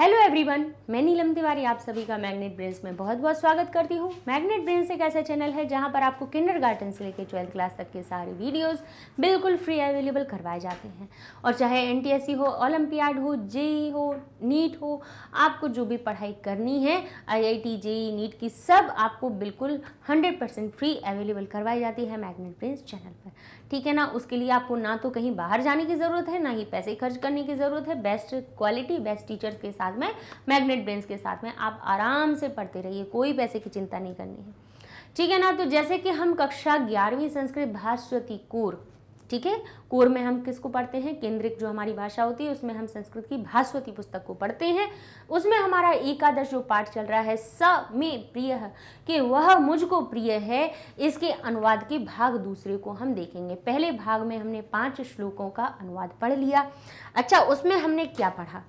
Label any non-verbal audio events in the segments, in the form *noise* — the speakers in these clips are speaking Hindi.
हेलो एवरीवन मैं नीलम तिवारी आप सभी का मैग्नेट ब्रेंस में बहुत बहुत स्वागत करती हूँ मैग्नेट ब्रेंस एक ऐसा चैनल है जहाँ पर आपको किंडर गार्डन से लेकर ट्वेल्थ क्लास तक के सारे वीडियोस बिल्कुल फ्री अवेलेबल करवाए जाते हैं और चाहे एन हो ओलम्पियाड हो जे e हो नीट हो आपको जो भी पढ़ाई करनी है आई आई टी नीट की सब आपको बिल्कुल हंड्रेड फ्री अवेलेबल करवाई जाती है मैग्नेट ब्रेंस चैनल पर ठीक है ना उसके लिए आपको ना तो कहीं बाहर जाने की ज़रूरत है ना ही पैसे खर्च करने की ज़रूरत है बेस्ट क्वालिटी बेस्ट टीचर्स के साथ में मैग्नेट बेंस के साथ में आप आराम से पढ़ते रहिए कोई पैसे की चिंता नहीं करनी है ठीक है ना तो जैसे कि हम कक्षा ग्यारहवीं संस्कृत भास्वती कोर ठीक है कोर में हम किसको पढ़ते हैं केंद्रिक जो हमारी भाषा होती है उसमें हम संस्कृत की भास्वती पुस्तक को पढ़ते हैं उसमें हमारा एकादश जो पाठ चल रहा है स में प्रिय कि वह मुझको प्रिय है इसके अनुवाद के भाग दूसरे को हम देखेंगे पहले भाग में हमने पांच श्लोकों का अनुवाद पढ़ लिया अच्छा उसमें हमने क्या पढ़ा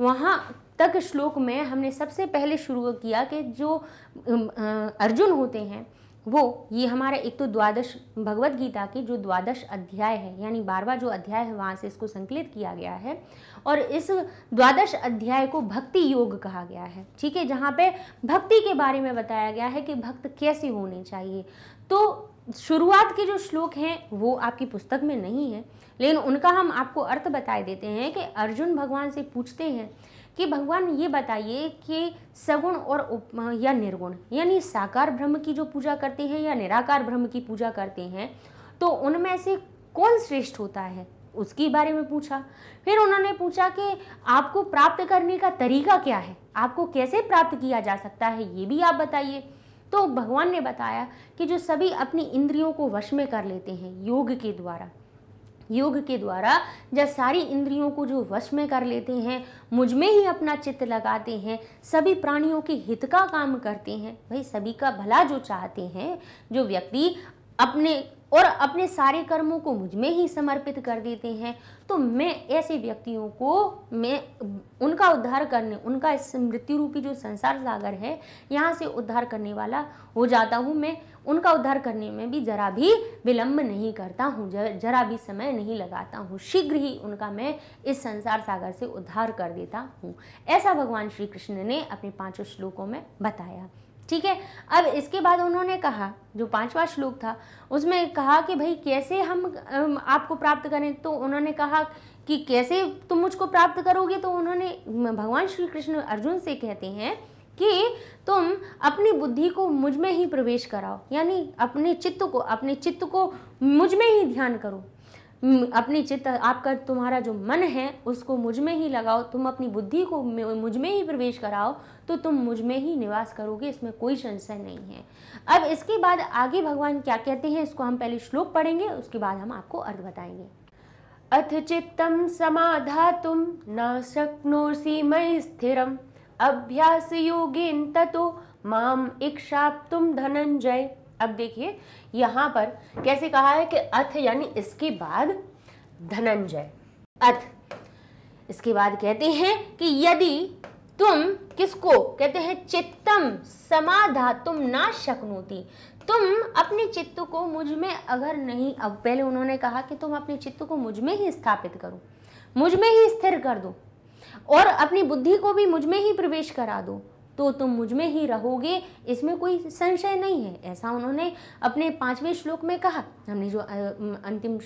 वहाँ तक श्लोक में हमने सबसे पहले शुरू किया कि जो अर्जुन होते हैं वो ये हमारा एक तो द्वादश भगवत गीता के जो द्वादश अध्याय है यानी बारवा जो अध्याय है वहाँ से इसको संकलित किया गया है और इस द्वादश अध्याय को भक्ति योग कहा गया है ठीक है जहाँ पे भक्ति के बारे में बताया गया है कि भक्त कैसे होने चाहिए तो शुरुआत के जो श्लोक हैं वो आपकी पुस्तक में नहीं है लेकिन उनका हम आपको अर्थ बताए देते हैं कि अर्जुन भगवान से पूछते हैं कि भगवान ये बताइए कि सगुण और या निर्गुण यानी साकार ब्रह्म की जो पूजा करते हैं या निराकार ब्रह्म की पूजा करते हैं तो उनमें से कौन श्रेष्ठ होता है उसके बारे में पूछा फिर उन्होंने पूछा कि आपको प्राप्त करने का तरीका क्या है आपको कैसे प्राप्त किया जा सकता है ये भी आप बताइए तो भगवान ने बताया कि जो सभी अपनी इंद्रियों को वश में कर लेते हैं योग के द्वारा योग के द्वारा जब सारी इंद्रियों को जो वश में कर लेते हैं मुझ में ही अपना चित्त लगाते हैं सभी प्राणियों के हित का काम करते हैं भाई सभी का भला जो चाहते हैं जो व्यक्ति अपने और अपने सारे कर्मों को मुझ में ही समर्पित कर देते हैं तो मैं ऐसे व्यक्तियों को मैं उनका उद्धार करने उनका इस मृत्यु रूपी जो संसार सागर है यहाँ से उद्धार करने वाला हो जाता हूँ मैं उनका उद्धार करने में भी जरा भी विलंब नहीं करता हूँ जरा भी समय नहीं लगाता हूँ शीघ्र ही उनका मैं इस संसार सागर से उद्धार कर देता हूँ ऐसा भगवान श्री कृष्ण ने अपने पाँचों श्लोकों में बताया ठीक है अब इसके बाद उन्होंने कहा जो पांचवा श्लोक था उसमें कहा कि भाई कैसे हम आपको प्राप्त करें तो उन्होंने कहा कि कैसे तुम मुझको प्राप्त करोगे तो उन्होंने भगवान श्री कृष्ण अर्जुन से कहते हैं कि तुम अपनी बुद्धि को मुझ में ही प्रवेश कराओ यानी अपने चित्त को अपने चित्त को मुझ में ही ध्यान करो अपनी चित्त आपका तुम्हारा जो मन है उसको मुझ में ही लगाओ तुम अपनी बुद्धि को मुझ में ही प्रवेश कराओ तो तुम मुझ में ही निवास करोगे इसमें कोई संशय नहीं है अब इसके बाद आगे भगवान क्या कहते हैं इसको हम पहले श्लोक पढ़ेंगे उसके बाद हम आपको अर्थ बताएंगे अथ चित्तम समाधा तुम न शक्नोषि स्थिर अभ्यास अभ्यासयोगेन ततो माम तुम धनंजय अब देखिए यहाँ पर कैसे कहा है कि अथ यानी इसके बाद धनंजय अथ इसके बाद कहते हैं कि यदि तुम किसको कहते हैं चित्तम समाधा तुम ना शक्नोती तुम अपने चित्त को मुझ में अगर नहीं अब पहले उन्होंने कहा कि तुम अपने चित्त को मुझ में ही स्थापित करो मुझ में ही स्थिर कर दो और अपनी बुद्धि को भी मुझ में ही प्रवेश करा दो तो तुम मुझ में ही रहोगे इसमें कोई संशय नहीं है ऐसा उन्होंने अपने पांचवें श्लोक में कहा हमने जो अंतिम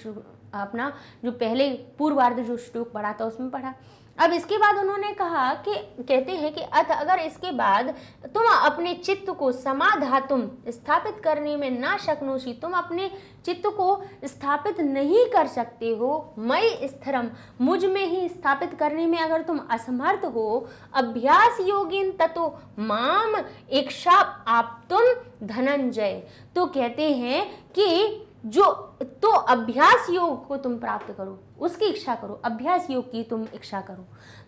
अपना जो पहले पूर्वार्ध जो श्लोक पढ़ा था उसमें पढ़ा अब इसके बाद उन्होंने कहा कि कहते हैं कि अत अगर इसके बाद तुम अपने चित्त को समाधातुम स्थापित करने में ना शक्नोशी तुम अपने चित्त को स्थापित नहीं कर सकते हो मई स्थिरम मुझ में ही स्थापित करने में अगर तुम असमर्थ हो अभ्यास योगिन ततो माम इक्षा आप तुम धनंजय तो कहते हैं कि जो तो अभ्यास योग को तुम प्राप्त करो उसकी इच्छा करो अभ्यास योग की तुम इच्छा करो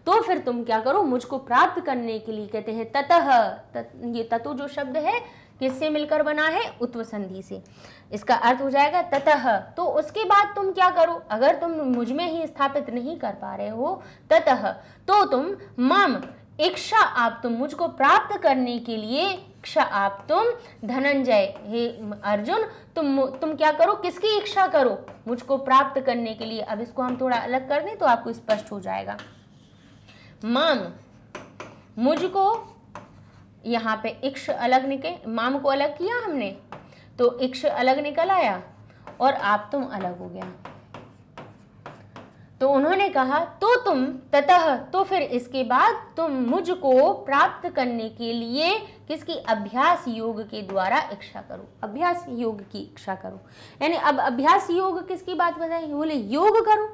तो फिर तुम क्या करो मुझको प्राप्त करने के लिए कहते हैं ततः तत, ये ततो जो शब्द है किससे मिलकर बना है उत्व संधि से इसका अर्थ हो जाएगा ततः तो उसके बाद तुम क्या करो अगर तुम मुझ में ही स्थापित नहीं कर पा रहे हो ततः तो तुम मम इच्छा आप तुम मुझको प्राप्त करने के लिए इच्छा आप तुम धनंजय हे अर्जुन तुम तुम क्या करो किसकी इच्छा करो मुझको प्राप्त करने के लिए अब इसको हम थोड़ा अलग कर दें तो आपको स्पष्ट हो जाएगा माम मुझको यहाँ पे इक्ष अलग निकले माम को अलग किया हमने तो इक्ष अलग निकल आया और आप तुम अलग हो गया तो उन्होंने कहा तो तुम ततः तो फिर इसके बाद तुम मुझको प्राप्त करने के लिए किसकी अभ्यास योग के द्वारा इच्छा करो अभ्यास योग की इच्छा करो यानी अब अभ्यास योग किसकी बात बताई बोले योग करो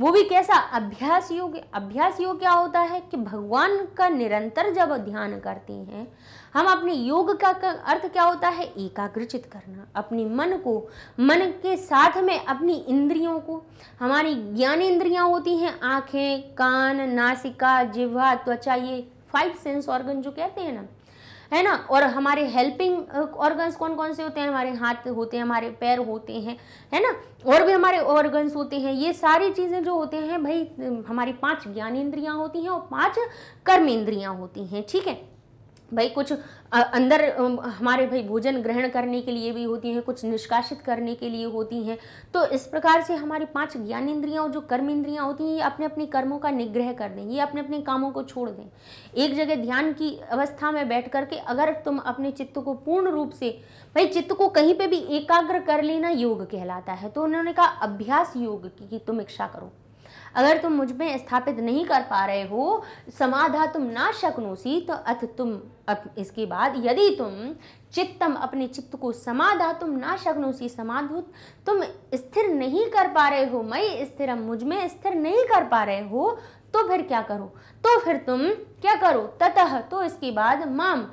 वो भी कैसा अभ्यास योग अभ्यास योग क्या होता है कि भगवान का निरंतर जब ध्यान करते हैं हम अपने योग का, अर्थ क्या होता है एकाग्रचित करना अपने मन को मन के साथ में अपनी इंद्रियों को हमारी ज्ञान इंद्रियां होती हैं आँखें कान नासिका जिह्वा त्वचा ये फाइव सेंस ऑर्गन जो कहते हैं ना है ना और हमारे हेल्पिंग ऑर्गन्स कौन कौन से होते हैं हमारे हाथ होते हैं हमारे पैर होते हैं है ना और भी हमारे ऑर्गन्स होते हैं ये सारी चीज़ें जो होते हैं भाई हमारी पांच ज्ञान ज्ञानेन्द्रियाँ होती हैं और पांच कर्म कर्मेंद्रियाँ होती हैं ठीक है भाई कुछ अंदर हमारे भाई भोजन ग्रहण करने के लिए भी होती हैं कुछ निष्कासित करने के लिए होती हैं तो इस प्रकार से हमारी पांच ज्ञान इंद्रियाँ और जो कर्म इंद्रियाँ होती हैं ये अपने अपने कर्मों का निग्रह कर दें ये अपने अपने कामों को छोड़ दें एक जगह ध्यान की अवस्था में बैठ करके अगर तुम अपने चित्त को पूर्ण रूप से भाई चित्त को कहीं पर भी एकाग्र कर लेना योग कहलाता है तो उन्होंने कहा अभ्यास योग की, की तुम इच्छा करो अगर तुम मुझ में स्थापित नहीं कर पा रहे हो समाधा तुम ना शक्नोसी तो अथ तुम अब इसके बाद यदि तुम चित्तम अपने चित्त को समाधा तुम ना शक्नोसी समाधुत तुम स्थिर नहीं कर पा रहे हो मई स्थिर मुझ में स्थिर नहीं कर पा रहे हो तो फिर क्या करो तो फिर तुम क्या करो ततः तो इसके बाद माम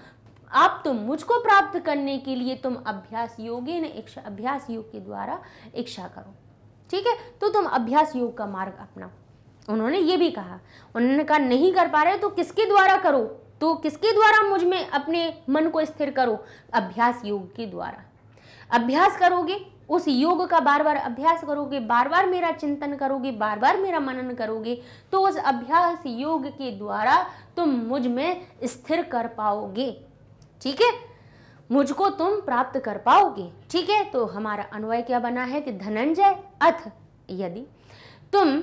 आप तुम तो मुझको प्राप्त करने के लिए तुम अभ्यास योगे न इच्छा अभ्यास योग के द्वारा इच्छा करो ठीक है तो तुम अभ्यास योग का मार्ग अपनाओ उन्होंने ये भी कहा उन्होंने कहा नहीं कर पा रहे तो किसके द्वारा करो तो किसके द्वारा मुझ में अपने मन को स्थिर करो अभ्यास योग के द्वारा अभ्यास करोगे उस योग का बार बार अभ्यास करोगे बार बार मेरा चिंतन करोगे बार बार मेरा मनन करोगे तो उस अभ्यास योग के द्वारा तुम मुझ में स्थिर कर पाओगे ठीक है मुझको तुम प्राप्त कर पाओगे ठीक है तो हमारा अन्वय क्या बना है कि धनंजय अथ यदि तुम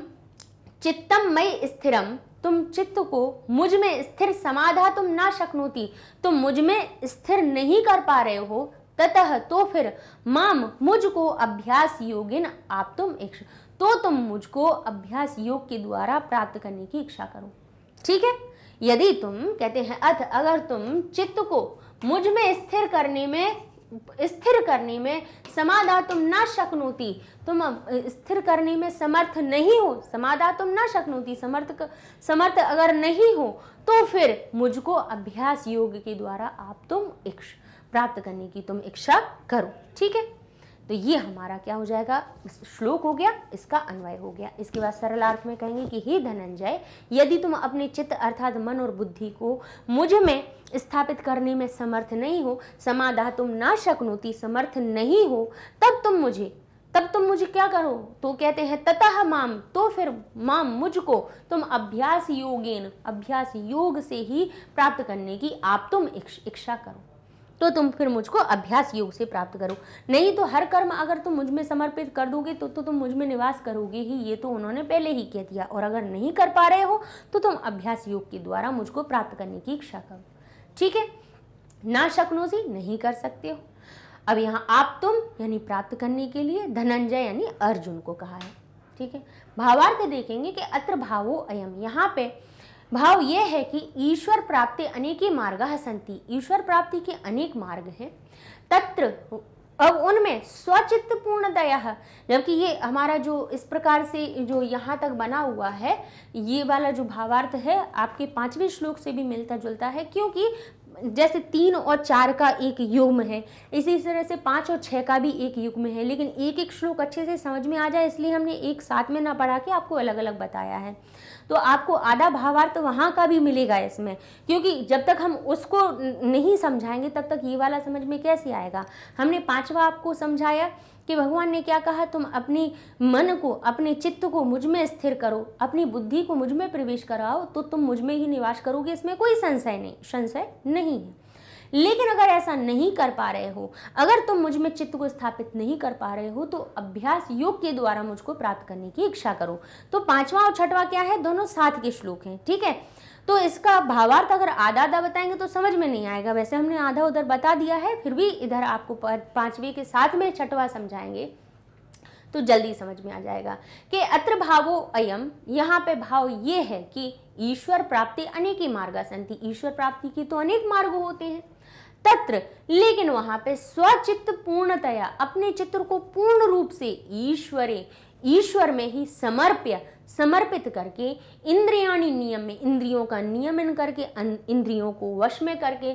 चित्तम मई स्थिरम तुम चित्त को मुझ में स्थिर समाधा तुम ना शक्नोती तुम मुझ में स्थिर नहीं कर पा रहे हो ततः तो फिर माम मुझको अभ्यास योगिन आप तुम इच्छ तो तुम मुझको अभ्यास योग के द्वारा प्राप्त करने की इच्छा करो ठीक है यदि तुम कहते हैं अथ अगर तुम चित्त को मुझ में स्थिर करने में स्थिर करने में समाधा तुम ना शक्नोती तुम स्थिर करने में समर्थ नहीं हो समाधा तुम ना शक्नोती समर्थ समर्थ अगर नहीं हो तो फिर मुझको अभ्यास योग के द्वारा आप तुम इक्ष प्राप्त करने की तुम इच्छा करो ठीक है तो ये हमारा क्या हो जाएगा श्लोक हो गया इसका अन्वय हो गया इसके बाद सरल अर्थ में कहेंगे कि हे धनंजय यदि तुम अपने चित्त अर्थात मन और बुद्धि को मुझ में स्थापित करने में समर्थ नहीं हो समाधा तुम ना शक्नोती समर्थ नहीं हो तब तुम मुझे तब तुम मुझे क्या करो तो कहते हैं ततः माम तो फिर माम मुझको तुम अभ्यास योगेन अभ्यास योग से ही प्राप्त करने की आप तुम इच्छा करो तो तुम फिर मुझको अभ्यास योग से प्राप्त करो नहीं तो हर कर्म अगर तुम मुझ में समर्पित कर दोगे तो, तो तुम मुझ में निवास करोगे ही ये तो उन्होंने पहले ही कह दिया और अगर नहीं कर पा रहे हो तो तुम अभ्यास योग के द्वारा मुझको प्राप्त करने की इच्छा करो ठीक है ना जी नहीं कर सकते हो अब यहाँ आप तुम यानी प्राप्त करने के लिए धनंजय यानी अर्जुन को कहा है ठीक है भावार्थ देखेंगे कि अत्र भावो अयम यहाँ पे भाव ये है कि ईश्वर प्राप्ति अनेकी मार्ग संति ईश्वर प्राप्ति के अनेक मार्ग हैं तत्र अब उनमें स्वचित्त पूर्ण दया जबकि ये हमारा जो इस प्रकार से जो यहाँ तक बना हुआ है ये वाला जो भावार्थ है आपके पांचवें श्लोक से भी मिलता जुलता है क्योंकि जैसे तीन और चार का एक युग्म है इसी तरह से पाँच और छः का भी एक युग्म है लेकिन एक एक श्लोक अच्छे से समझ में आ जाए इसलिए हमने एक साथ में ना पढ़ा के आपको अलग अलग बताया है तो आपको आधा भावार्थ तो वहाँ का भी मिलेगा इसमें क्योंकि जब तक हम उसको नहीं समझाएंगे तब तक ये वाला समझ में कैसे आएगा हमने पाँचवा आपको समझाया कि भगवान ने क्या कहा तुम अपने मन को अपने चित्त को मुझ में स्थिर करो अपनी बुद्धि को मुझ में प्रवेश कराओ तो तुम मुझ में ही निवास करोगे इसमें कोई संशय नहीं संशय नहीं है लेकिन अगर ऐसा नहीं कर पा रहे हो अगर तुम मुझ में चित्त को स्थापित नहीं कर पा रहे हो तो अभ्यास योग के द्वारा मुझको प्राप्त करने की इच्छा करो तो पांचवा और छठवा क्या है दोनों साथ के श्लोक हैं ठीक है तो इसका भावार्थ अगर आधा आधा बताएंगे तो समझ में नहीं आएगा वैसे हमने आधा उधर बता दिया है फिर भी इधर आपको पांचवे के साथ में छठवा समझाएंगे तो जल्दी समझ में आ जाएगा कि अत्र भावो अयम यहाँ पे भाव ये है कि ईश्वर प्राप्ति अनेक ही मार्ग संति ईश्वर प्राप्ति के तो अनेक मार्ग होते हैं तत्र लेकिन वहां पे स्वचित्त पूर्णतया अपने चित्र को पूर्ण रूप से ईश्वरे ईश्वर में ही समर्प्य समर्पित करके इंद्रियाणी नियम में इंद्रियों का नियमन करके अं, इंद्रियों को वश में करके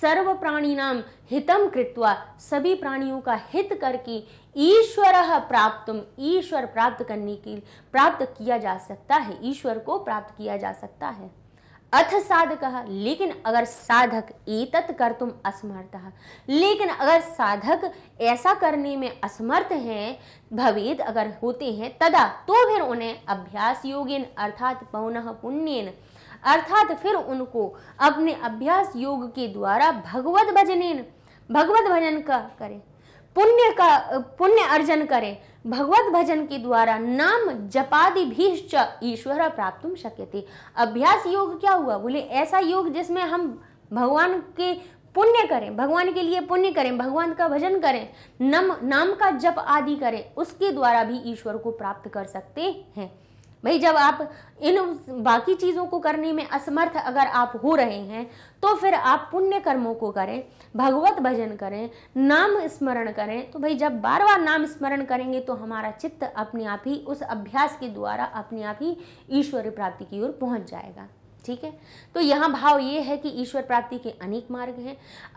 सर्व प्राणी नाम हितम कृत्वा सभी प्राणियों का हित करके ईश्वर प्राप्त ईश्वर प्राप्त करने के प्राप्त किया जा सकता है ईश्वर को प्राप्त किया जा सकता है अथ साधक लेकिन अगर साधक एतत् कर तुम असमर्थ लेकिन अगर साधक ऐसा करने में असमर्थ हैं भवेद अगर होते हैं तदा तो फिर उन्हें अभ्यास योगेन अर्थात पौनः पुण्यन अर्थात फिर उनको अपने अभ्यास योग के द्वारा भगवत भजनेन भगवत भजन का करें पुण्य का पुण्य अर्जन करें भगवत भजन के द्वारा नाम जपादि भी ईश्वर प्राप्त शक्य थे अभ्यास योग क्या हुआ बोले ऐसा योग जिसमें हम भगवान के पुण्य करें भगवान के लिए पुण्य करें भगवान का भजन करें नम नाम का जप आदि करें उसके द्वारा भी ईश्वर को प्राप्त कर सकते हैं भाई जब आप इन बाकी चीज़ों को करने में असमर्थ अगर आप हो रहे हैं तो फिर आप पुण्य कर्मों को करें भगवत भजन करें नाम स्मरण करें तो भाई जब बार बार नाम स्मरण करेंगे तो हमारा चित्त अपने आप ही उस अभ्यास के द्वारा अपने आप ही ईश्वर प्राप्ति की ओर पहुंच जाएगा ठीक है तो यहाँ भाव ये है कि ईश्वर प्राप्ति के अनेक मार्ग हैं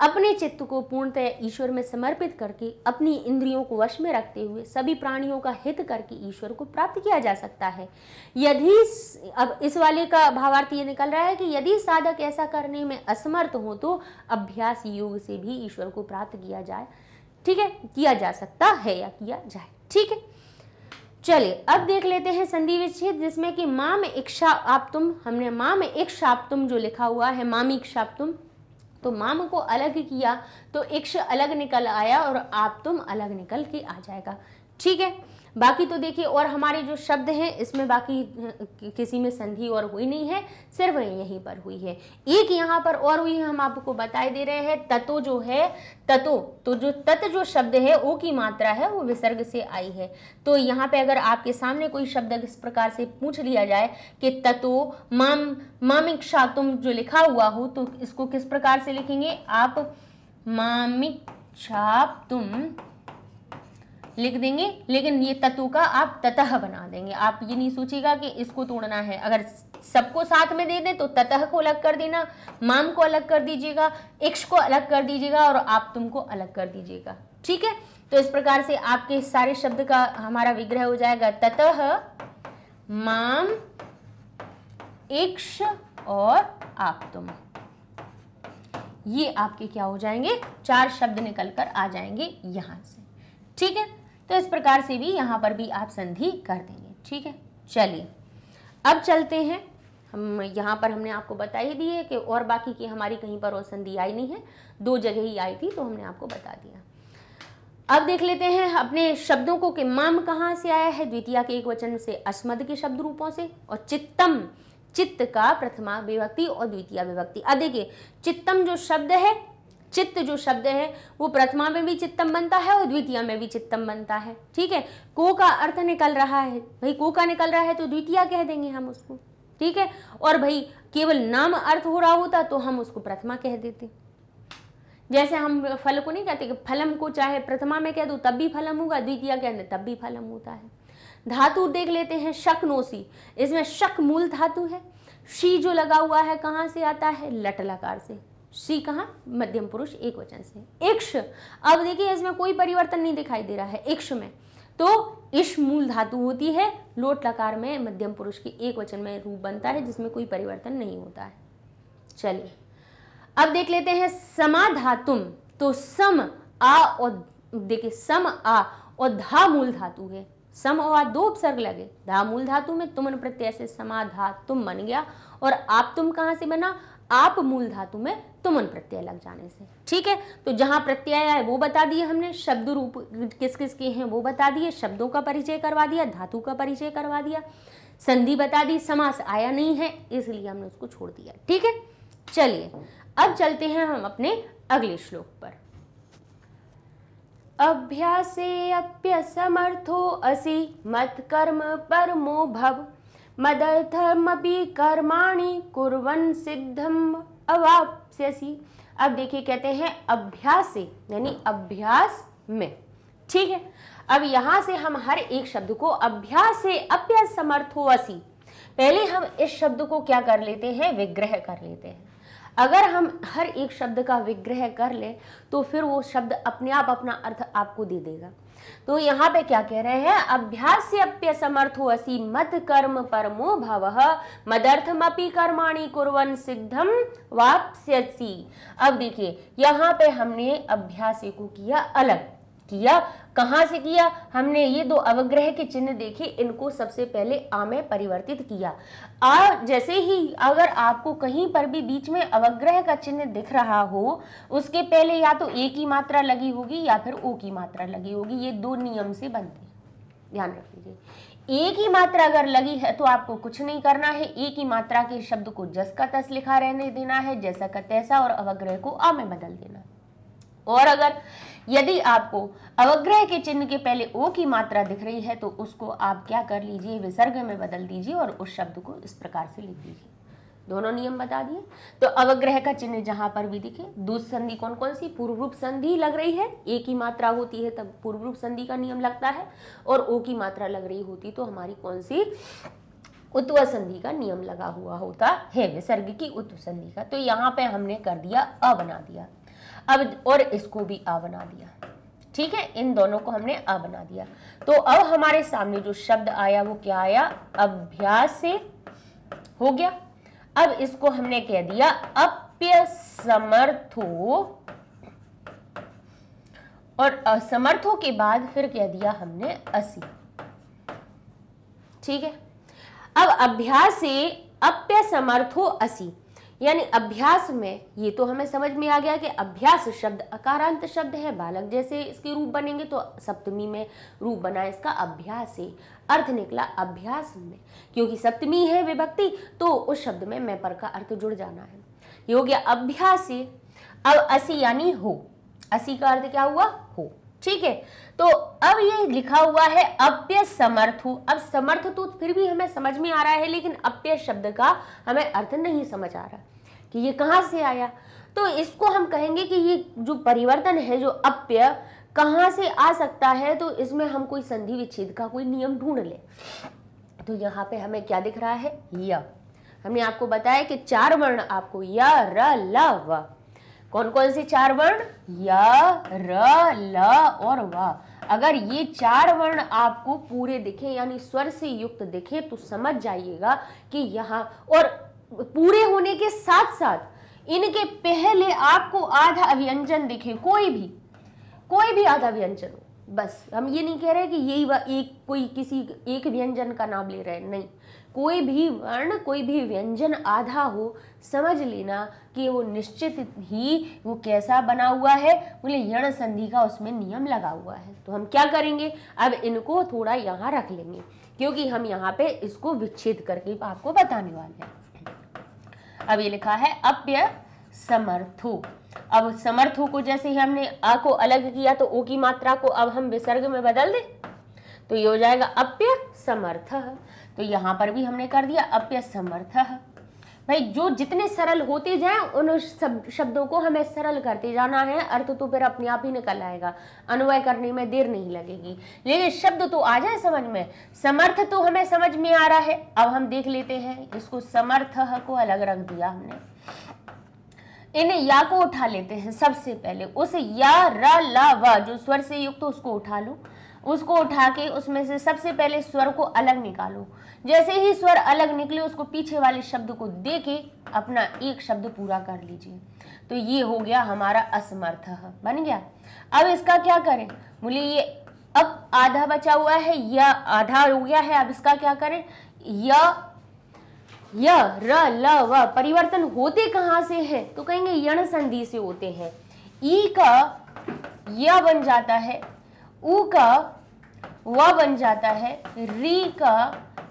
अपने चित्त को पूर्णतः ईश्वर में समर्पित करके अपनी इंद्रियों को वश में रखते हुए सभी प्राणियों का हित करके ईश्वर को प्राप्त किया जा सकता है यदि अब इस वाले का भावार्थ ये निकल रहा है कि यदि साधक ऐसा करने में असमर्थ हो तो अभ्यास योग से भी ईश्वर को प्राप्त किया जाए ठीक है किया जा सकता है या किया जाए ठीक है चलिए अब देख लेते हैं संधि विच्छेद जिसमें कि माम इक्षा आप तुम हमने माम इक्ष आप तुम जो लिखा हुआ है मामी इक्षाप तुम तो माम को अलग किया तो इक्ष अलग निकल आया और आप तुम अलग निकल के आ जाएगा ठीक है बाकी तो देखिए और हमारे जो शब्द हैं इसमें बाकी किसी में संधि और हुई नहीं है सिर्फ यहीं पर हुई है एक यहाँ पर और हुई हम आपको बताए दे रहे हैं ततो जो है ततो तो जो तत जो शब्द है ओ की मात्रा है वो विसर्ग से आई है तो यहाँ पे अगर आपके सामने कोई शब्द इस प्रकार से पूछ लिया जाए कि तत्व माम मामिक्षा तुम जो लिखा हुआ हो तो इसको किस प्रकार से लिखेंगे आप मामिक्षा तुम लिख देंगे लेकिन ये तत्व का आप ततः बना देंगे आप ये नहीं सोचिएगा कि इसको तोड़ना है अगर सबको साथ में दे दें तो ततः को अलग कर देना माम को अलग कर दीजिएगा इक्ष को अलग कर दीजिएगा और आप तुमको अलग कर दीजिएगा ठीक है तो इस प्रकार से आपके सारे शब्द का हमारा विग्रह हो जाएगा ततः माम इक्ष और आप तुम ये आपके क्या हो जाएंगे चार शब्द निकल कर आ जाएंगे यहां से ठीक है तो इस प्रकार से भी यहाँ पर भी आप संधि कर देंगे ठीक है चलिए अब चलते हैं हम यहाँ पर हमने आपको बता ही दी है कि और बाकी की हमारी कहीं पर और संधि आई नहीं है दो जगह ही आई थी तो हमने आपको बता दिया अब देख लेते हैं अपने शब्दों को कि माम कहाँ से आया है द्वितीय के एक वचन से अस्मद के शब्द रूपों से और चित्तम चित्त का प्रथमा विभक्ति और द्वितीय विभक्ति अब देखिए चित्तम जो शब्द है चित्त जो शब्द है वो प्रथमा में भी चित्तम बनता है और द्वितीय में भी चित्तम बनता है ठीक है को का अर्थ निकल रहा है भाई को का निकल रहा है तो द्वितीय कह देंगे हम उसको ठीक है और भाई केवल नाम अर्थ हो रहा होता तो हम उसको प्रथमा कह देते जैसे हम फल को नहीं कहते कि फलम को चाहे प्रथमा में कह दो तब भी फलम होगा द्वितीय कह दे तब भी फलम होता है धातु देख लेते हैं नोसी इसमें शक मूल धातु है शी जो लगा हुआ है कहाँ से आता है लट लकार से सी कहा मध्यम पुरुष एक वचन से इक्ष अब देखिए इसमें कोई परिवर्तन नहीं दिखाई दे रहा है इक्ष में तो इश मूल धातु होती है लोट लकार में मध्यम पुरुष की एक वचन में रूप बनता है जिसमें कोई परिवर्तन नहीं होता है चलिए अब देख लेते हैं समाधातुम तो सम आ और देखिए सम आ और धा मूल धातु है सम और आ दो उपसर्ग लगे धा मूल धातु में तुमन प्रत्यय से समाधा तुम बन गया और आप तुम कहां से बना आप मूल धातु में तुमन प्रत्यय लग जाने से ठीक है तो जहां प्रत्यय है वो बता दिए हमने शब्द रूप किस किस के हैं वो बता दिए शब्दों का परिचय करवा दिया धातु का परिचय करवा दिया संधि बता दी समास आया नहीं है इसलिए हमने उसको छोड़ दिया ठीक है चलिए अब चलते हैं हम अपने अगले श्लोक पर अभ्यासे अप्य समर्थो असी मत कर्म परमो भव मदर्थमपि कर्माणी कुर्वन् सिद्धम अवाप्यसी अब देखिए कहते हैं अभ्यास से यानी अभ्यास में ठीक है अब यहां से हम हर एक शब्द को अभ्यास से अभ्यास समर्थो असी पहले हम इस शब्द को क्या कर लेते हैं विग्रह कर लेते हैं अगर हम हर एक शब्द का विग्रह कर ले तो फिर वो शब्द अपने आप अपना अर्थ आपको दे देगा तो यहाँ पे क्या कह रहे हैं अप्य समर्थो असी मद कर्म परमो भव मदर्थमपि कर्माणि कुर्वन सिद्धम वापस्यसी अब देखिए यहाँ पे हमने अभ्यास को किया अलग किया कहाँ से किया हमने ये दो अवग्रह के चिन्ह देखे इनको सबसे पहले आ में परिवर्तित किया आ जैसे ही अगर आपको कहीं पर भी बीच में अवग्रह का चिन्ह दिख रहा हो उसके पहले या तो ए की मात्रा लगी होगी या फिर ओ की मात्रा लगी होगी ये दो नियम से बनते ध्यान रख लीजिए ए की मात्रा अगर लगी है तो आपको कुछ नहीं करना है ए की मात्रा के शब्द को जस का तस लिखा रहने देना है जैसा का तैसा और अवग्रह को आ में बदल देना और अगर यदि आपको अवग्रह के चिन्ह के पहले ओ की मात्रा दिख रही है तो उसको आप क्या कर लीजिए विसर्ग में बदल दीजिए और उस शब्द को इस प्रकार से लिख दीजिए दोनों नियम बता दिए तो अवग्रह का चिन्ह जहां पर भी दिखे दूस संधि कौन कौन सी पूर्व रूप संधि लग रही है ए की मात्रा होती है तब पूर्व रूप संधि का नियम लगता है और ओ की मात्रा लग रही होती तो हमारी कौन सी उत्व संधि का नियम लगा हुआ होता है विसर्ग की उत्व संधि का तो यहाँ पे हमने कर दिया अ बना दिया अब और इसको भी आ बना दिया ठीक है इन दोनों को हमने आ बना दिया तो अब हमारे सामने जो शब्द आया वो क्या आया अभ्यास से हो गया अब इसको हमने कह दिया अप्य समर्थो और असमर्थों के बाद फिर कह दिया हमने असी ठीक है अब अभ्यास से अप्य समर्थो असी यानी अभ्यास में ये तो हमें समझ में आ गया कि अभ्यास शब्द अकारांत शब्द है बालक जैसे इसके रूप बनेंगे तो सप्तमी में रूप बना इसका अभ्यास ही अर्थ निकला अभ्यास में क्योंकि सप्तमी है विभक्ति तो उस शब्द में मैं पर का अर्थ जुड़ जाना है ये हो गया अभ्यास अब असी यानी हो असी का अर्थ क्या हुआ हो ठीक है तो अब ये लिखा हुआ है अप्य समर्थु अब समर्थ तो फिर भी हमें समझ में आ रहा है लेकिन अप्य शब्द का हमें अर्थ नहीं समझ आ रहा कि ये कहाँ से आया तो इसको हम कहेंगे कि ये जो परिवर्तन है जो अप्य कहाँ से आ सकता है तो इसमें हम कोई संधि विच्छेद का कोई नियम ढूंढ ले तो यहाँ पे हमें क्या दिख रहा है य हमने आपको बताया कि चार वर्ण आपको य र ल व कौन कौन से चार वर्ण य र ल और वा अगर ये चार वर्ण आपको पूरे दिखे यानी स्वर से युक्त दिखे तो समझ जाइएगा कि यहाँ और पूरे होने के साथ साथ इनके पहले आपको आधा व्यंजन दिखे कोई भी कोई भी आधा व्यंजन हो बस हम ये नहीं कह रहे कि यही एक कोई किसी एक व्यंजन का नाम ले रहे हैं नहीं कोई भी वर्ण कोई भी व्यंजन आधा हो समझ लेना कि वो निश्चित ही वो कैसा बना हुआ है बोले यण संधि का उसमें नियम लगा हुआ है तो हम क्या करेंगे अब इनको थोड़ा यहाँ रख लेंगे क्योंकि हम यहाँ पे इसको विच्छेद करके आपको बताने वाले हैं अब ये लिखा है अप्य समर्थो अब समर्थो को जैसे ही हमने अ को अलग किया तो ओ की मात्रा को अब हम विसर्ग में बदल दें तो ये हो जाएगा अप्य समर्थ तो यहाँ पर भी हमने कर दिया अप्य समर्थ भाई जो जितने सरल होते जाएं उन सब शब्दों को हमें सरल करते जाना है अर्थ तो फिर अपने आप ही निकल आएगा अन्वय करने में देर नहीं लगेगी लेकिन शब्द तो आ जाए समझ में समर्थ तो हमें समझ में आ रहा है अब हम देख लेते हैं इसको समर्थ को अलग रख दिया हमने इन या को उठा लेते हैं सबसे पहले उस या र ला व जो स्वर से युक्त तो उसको उठा लो उसको उठा के उसमें से सबसे पहले स्वर को अलग निकालो जैसे ही स्वर अलग निकले उसको पीछे वाले शब्द को दे के अपना एक शब्द पूरा कर लीजिए तो ये हो गया हमारा असमर्थ बन गया अब इसका क्या करें बोले ये अब आधा बचा हुआ है यह आधा हो गया है अब इसका क्या करें या या र ल व परिवर्तन होते कहाँ से है तो कहेंगे यण संधि से होते हैं ई का या बन जाता है उ का व बन जाता है री का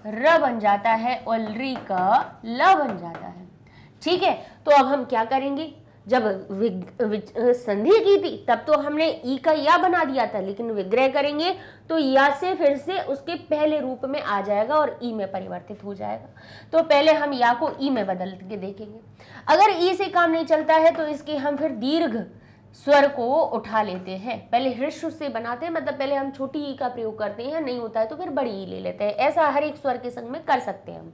र बन जाता है और री का ल बन जाता है ठीक है तो अब हम क्या करेंगे जब संधि की थी तब तो हमने ई का या बना दिया था लेकिन विग्रह करेंगे तो या से फिर से उसके पहले रूप में आ जाएगा और ई में परिवर्तित हो जाएगा तो पहले हम या को ई में बदल के देखेंगे अगर ई से काम नहीं चलता है तो इसके हम फिर दीर्घ स्वर को उठा लेते हैं पहले हृष्य से बनाते हैं मतलब पहले हम छोटी ई का प्रयोग करते हैं नहीं होता है तो फिर बड़ी ई ले लेते हैं ऐसा हर एक स्वर के संग में कर सकते हैं हम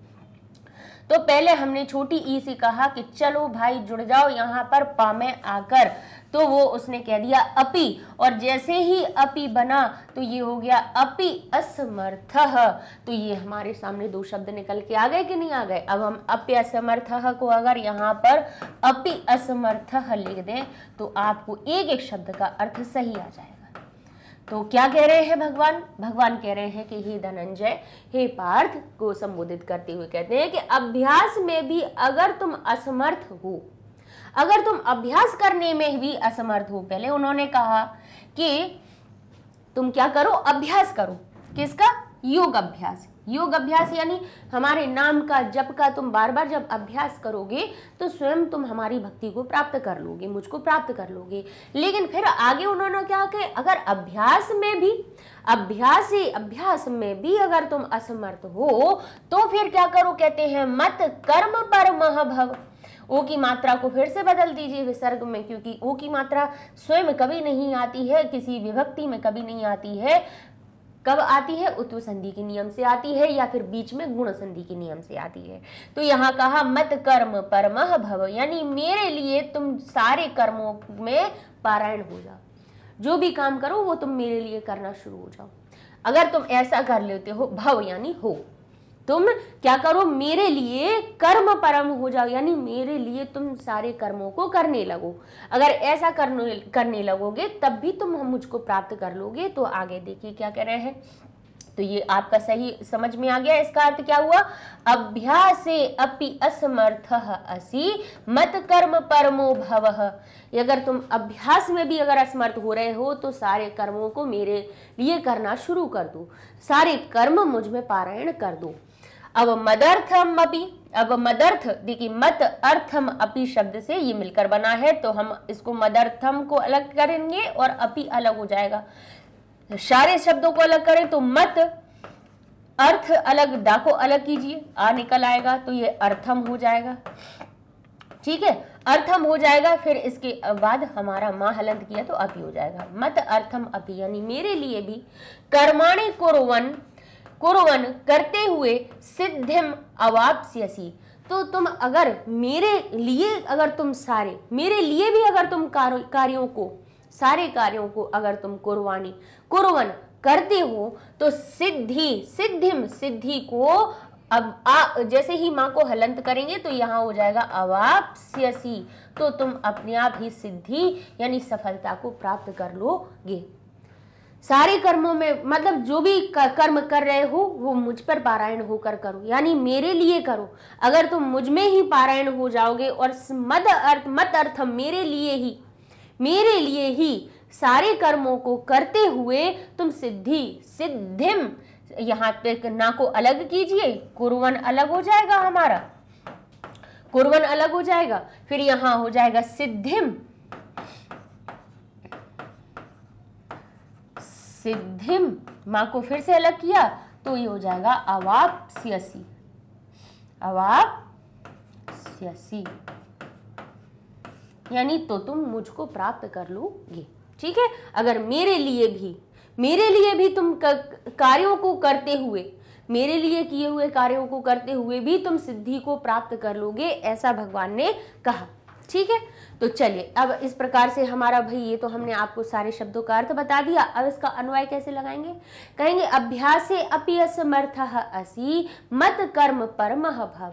तो पहले हमने छोटी ई से कहा कि चलो भाई जुड़ जाओ यहाँ पर पा में आकर तो वो उसने कह दिया अपि और जैसे ही अपि बना तो ये हो गया अपि असमर्थ तो ये हमारे सामने दो शब्द निकल के आ गए कि नहीं आ गए अब हम अप्य असमर्थ को अगर यहाँ पर अपि असमर्थ लिख दें तो आपको एक एक शब्द का अर्थ सही आ जाएगा तो क्या कह रहे हैं भगवान भगवान कह रहे हैं कि हे धनंजय हे पार्थ को संबोधित करते हुए कहते हैं कि अभ्यास में भी अगर तुम असमर्थ हो अगर तुम अभ्यास करने में भी असमर्थ हो पहले उन्होंने कहा कि तुम क्या करो अभ्यास करो किसका योग अभ्यास योग अभ्यास यानी हमारे नाम का जप का तुम बार बार जब अभ्यास करोगे तो स्वयं तुम हमारी भक्ति को प्राप्त कर लोगे मुझको प्राप्त कर लोगे लेकिन फिर आगे उन्होंने क्या कहे अगर अभ्यास में भी अभ्यास ही अभ्यास में भी अगर तुम असमर्थ हो तो फिर क्या करो कहते हैं मत कर्म पर महभव ओ की मात्रा को फिर से बदल दीजिए विसर्ग में क्योंकि ओ की मात्रा स्वयं कभी नहीं आती है किसी विभक्ति में कभी नहीं आती है कब आती है उत्व संधि के नियम से आती है या फिर बीच में गुण संधि के नियम से आती है तो यहाँ कहा मत कर्म परम भव यानी मेरे लिए तुम सारे कर्मों में पारायण हो जाओ जो भी काम करो वो तुम मेरे लिए करना शुरू हो जाओ अगर तुम ऐसा कर लेते हो भव यानी हो तुम क्या करो मेरे लिए कर्म परम हो जाओ यानी मेरे लिए तुम सारे कर्मों को करने लगो अगर ऐसा करने करने लगोगे तब भी तुम हम मुझको प्राप्त कर लोगे तो आगे देखिए क्या कह रहे हैं तो ये आपका सही समझ में आ गया इसका अर्थ क्या हुआ अभ्यासे अपि असमर्थ असी मत कर्म परमो भव अगर तुम अभ्यास में भी अगर असमर्थ हो रहे हो तो सारे कर्मों को मेरे लिए करना शुरू कर दो सारे कर्म मुझ में पारायण कर दो अब मदर्थम अपी अब मदर्थ देखिए मत अर्थम अपी शब्द से ये मिलकर बना है तो हम इसको मदर्थम को अलग करेंगे और अपी अलग हो जाएगा सारे शब्दों को अलग करें तो मत अर्थ अलग दा को अलग कीजिए आ निकल आएगा तो ये अर्थम हो जाएगा ठीक है अर्थम हो जाएगा फिर इसके बाद हमारा माँ हलंत किया तो अपी हो जाएगा मत अर्थम अपी यानी मेरे लिए भी कर्माणी कुरवन कुरवन करते हुए सिद्धिम अवापस्यसी तो तुम अगर मेरे लिए अगर तुम सारे मेरे लिए भी अगर तुम कार्यों को सारे कार्यों को अगर तुम कुरवानी कुरवन करते हो तो सिद्धि सिद्धिम सिद्धि को अब आ जैसे ही माँ को हलंत करेंगे तो यहाँ हो जाएगा अवापस्यसी तो तुम अपने आप ही सिद्धि यानी सफलता को प्राप्त कर लोगे सारे कर्मों में मतलब जो भी कर्म कर रहे हो वो मुझ पर पारायण होकर करो यानी मेरे लिए करो अगर तुम मुझ में ही पारायण हो जाओगे और मद अर्थ मत अर्थ मेरे लिए ही मेरे लिए ही सारे कर्मों को करते हुए तुम सिद्धि सिद्धिम यहाँ पे ना को अलग कीजिए कुरवन अलग हो जाएगा हमारा कुरवन अलग हो जाएगा फिर यहाँ हो जाएगा सिद्धिम सिद्धिम माँ को फिर से अलग किया तो ये हो जाएगा अवाप अवापस्यसी यानी तो तुम मुझको प्राप्त कर लोगे ठीक है अगर मेरे लिए भी मेरे लिए भी तुम कार्यों को करते हुए मेरे लिए किए हुए कार्यों को करते हुए भी तुम सिद्धि को प्राप्त कर लोगे ऐसा भगवान ने कहा ठीक है तो चलिए अब इस प्रकार से हमारा भाई ये तो हमने आपको सारे शब्दों का अर्थ बता दिया अब इसका अनुवाय कैसे लगाएंगे कहेंगे अभ्यास अपी असमर्थ असी मत कर्म परम भव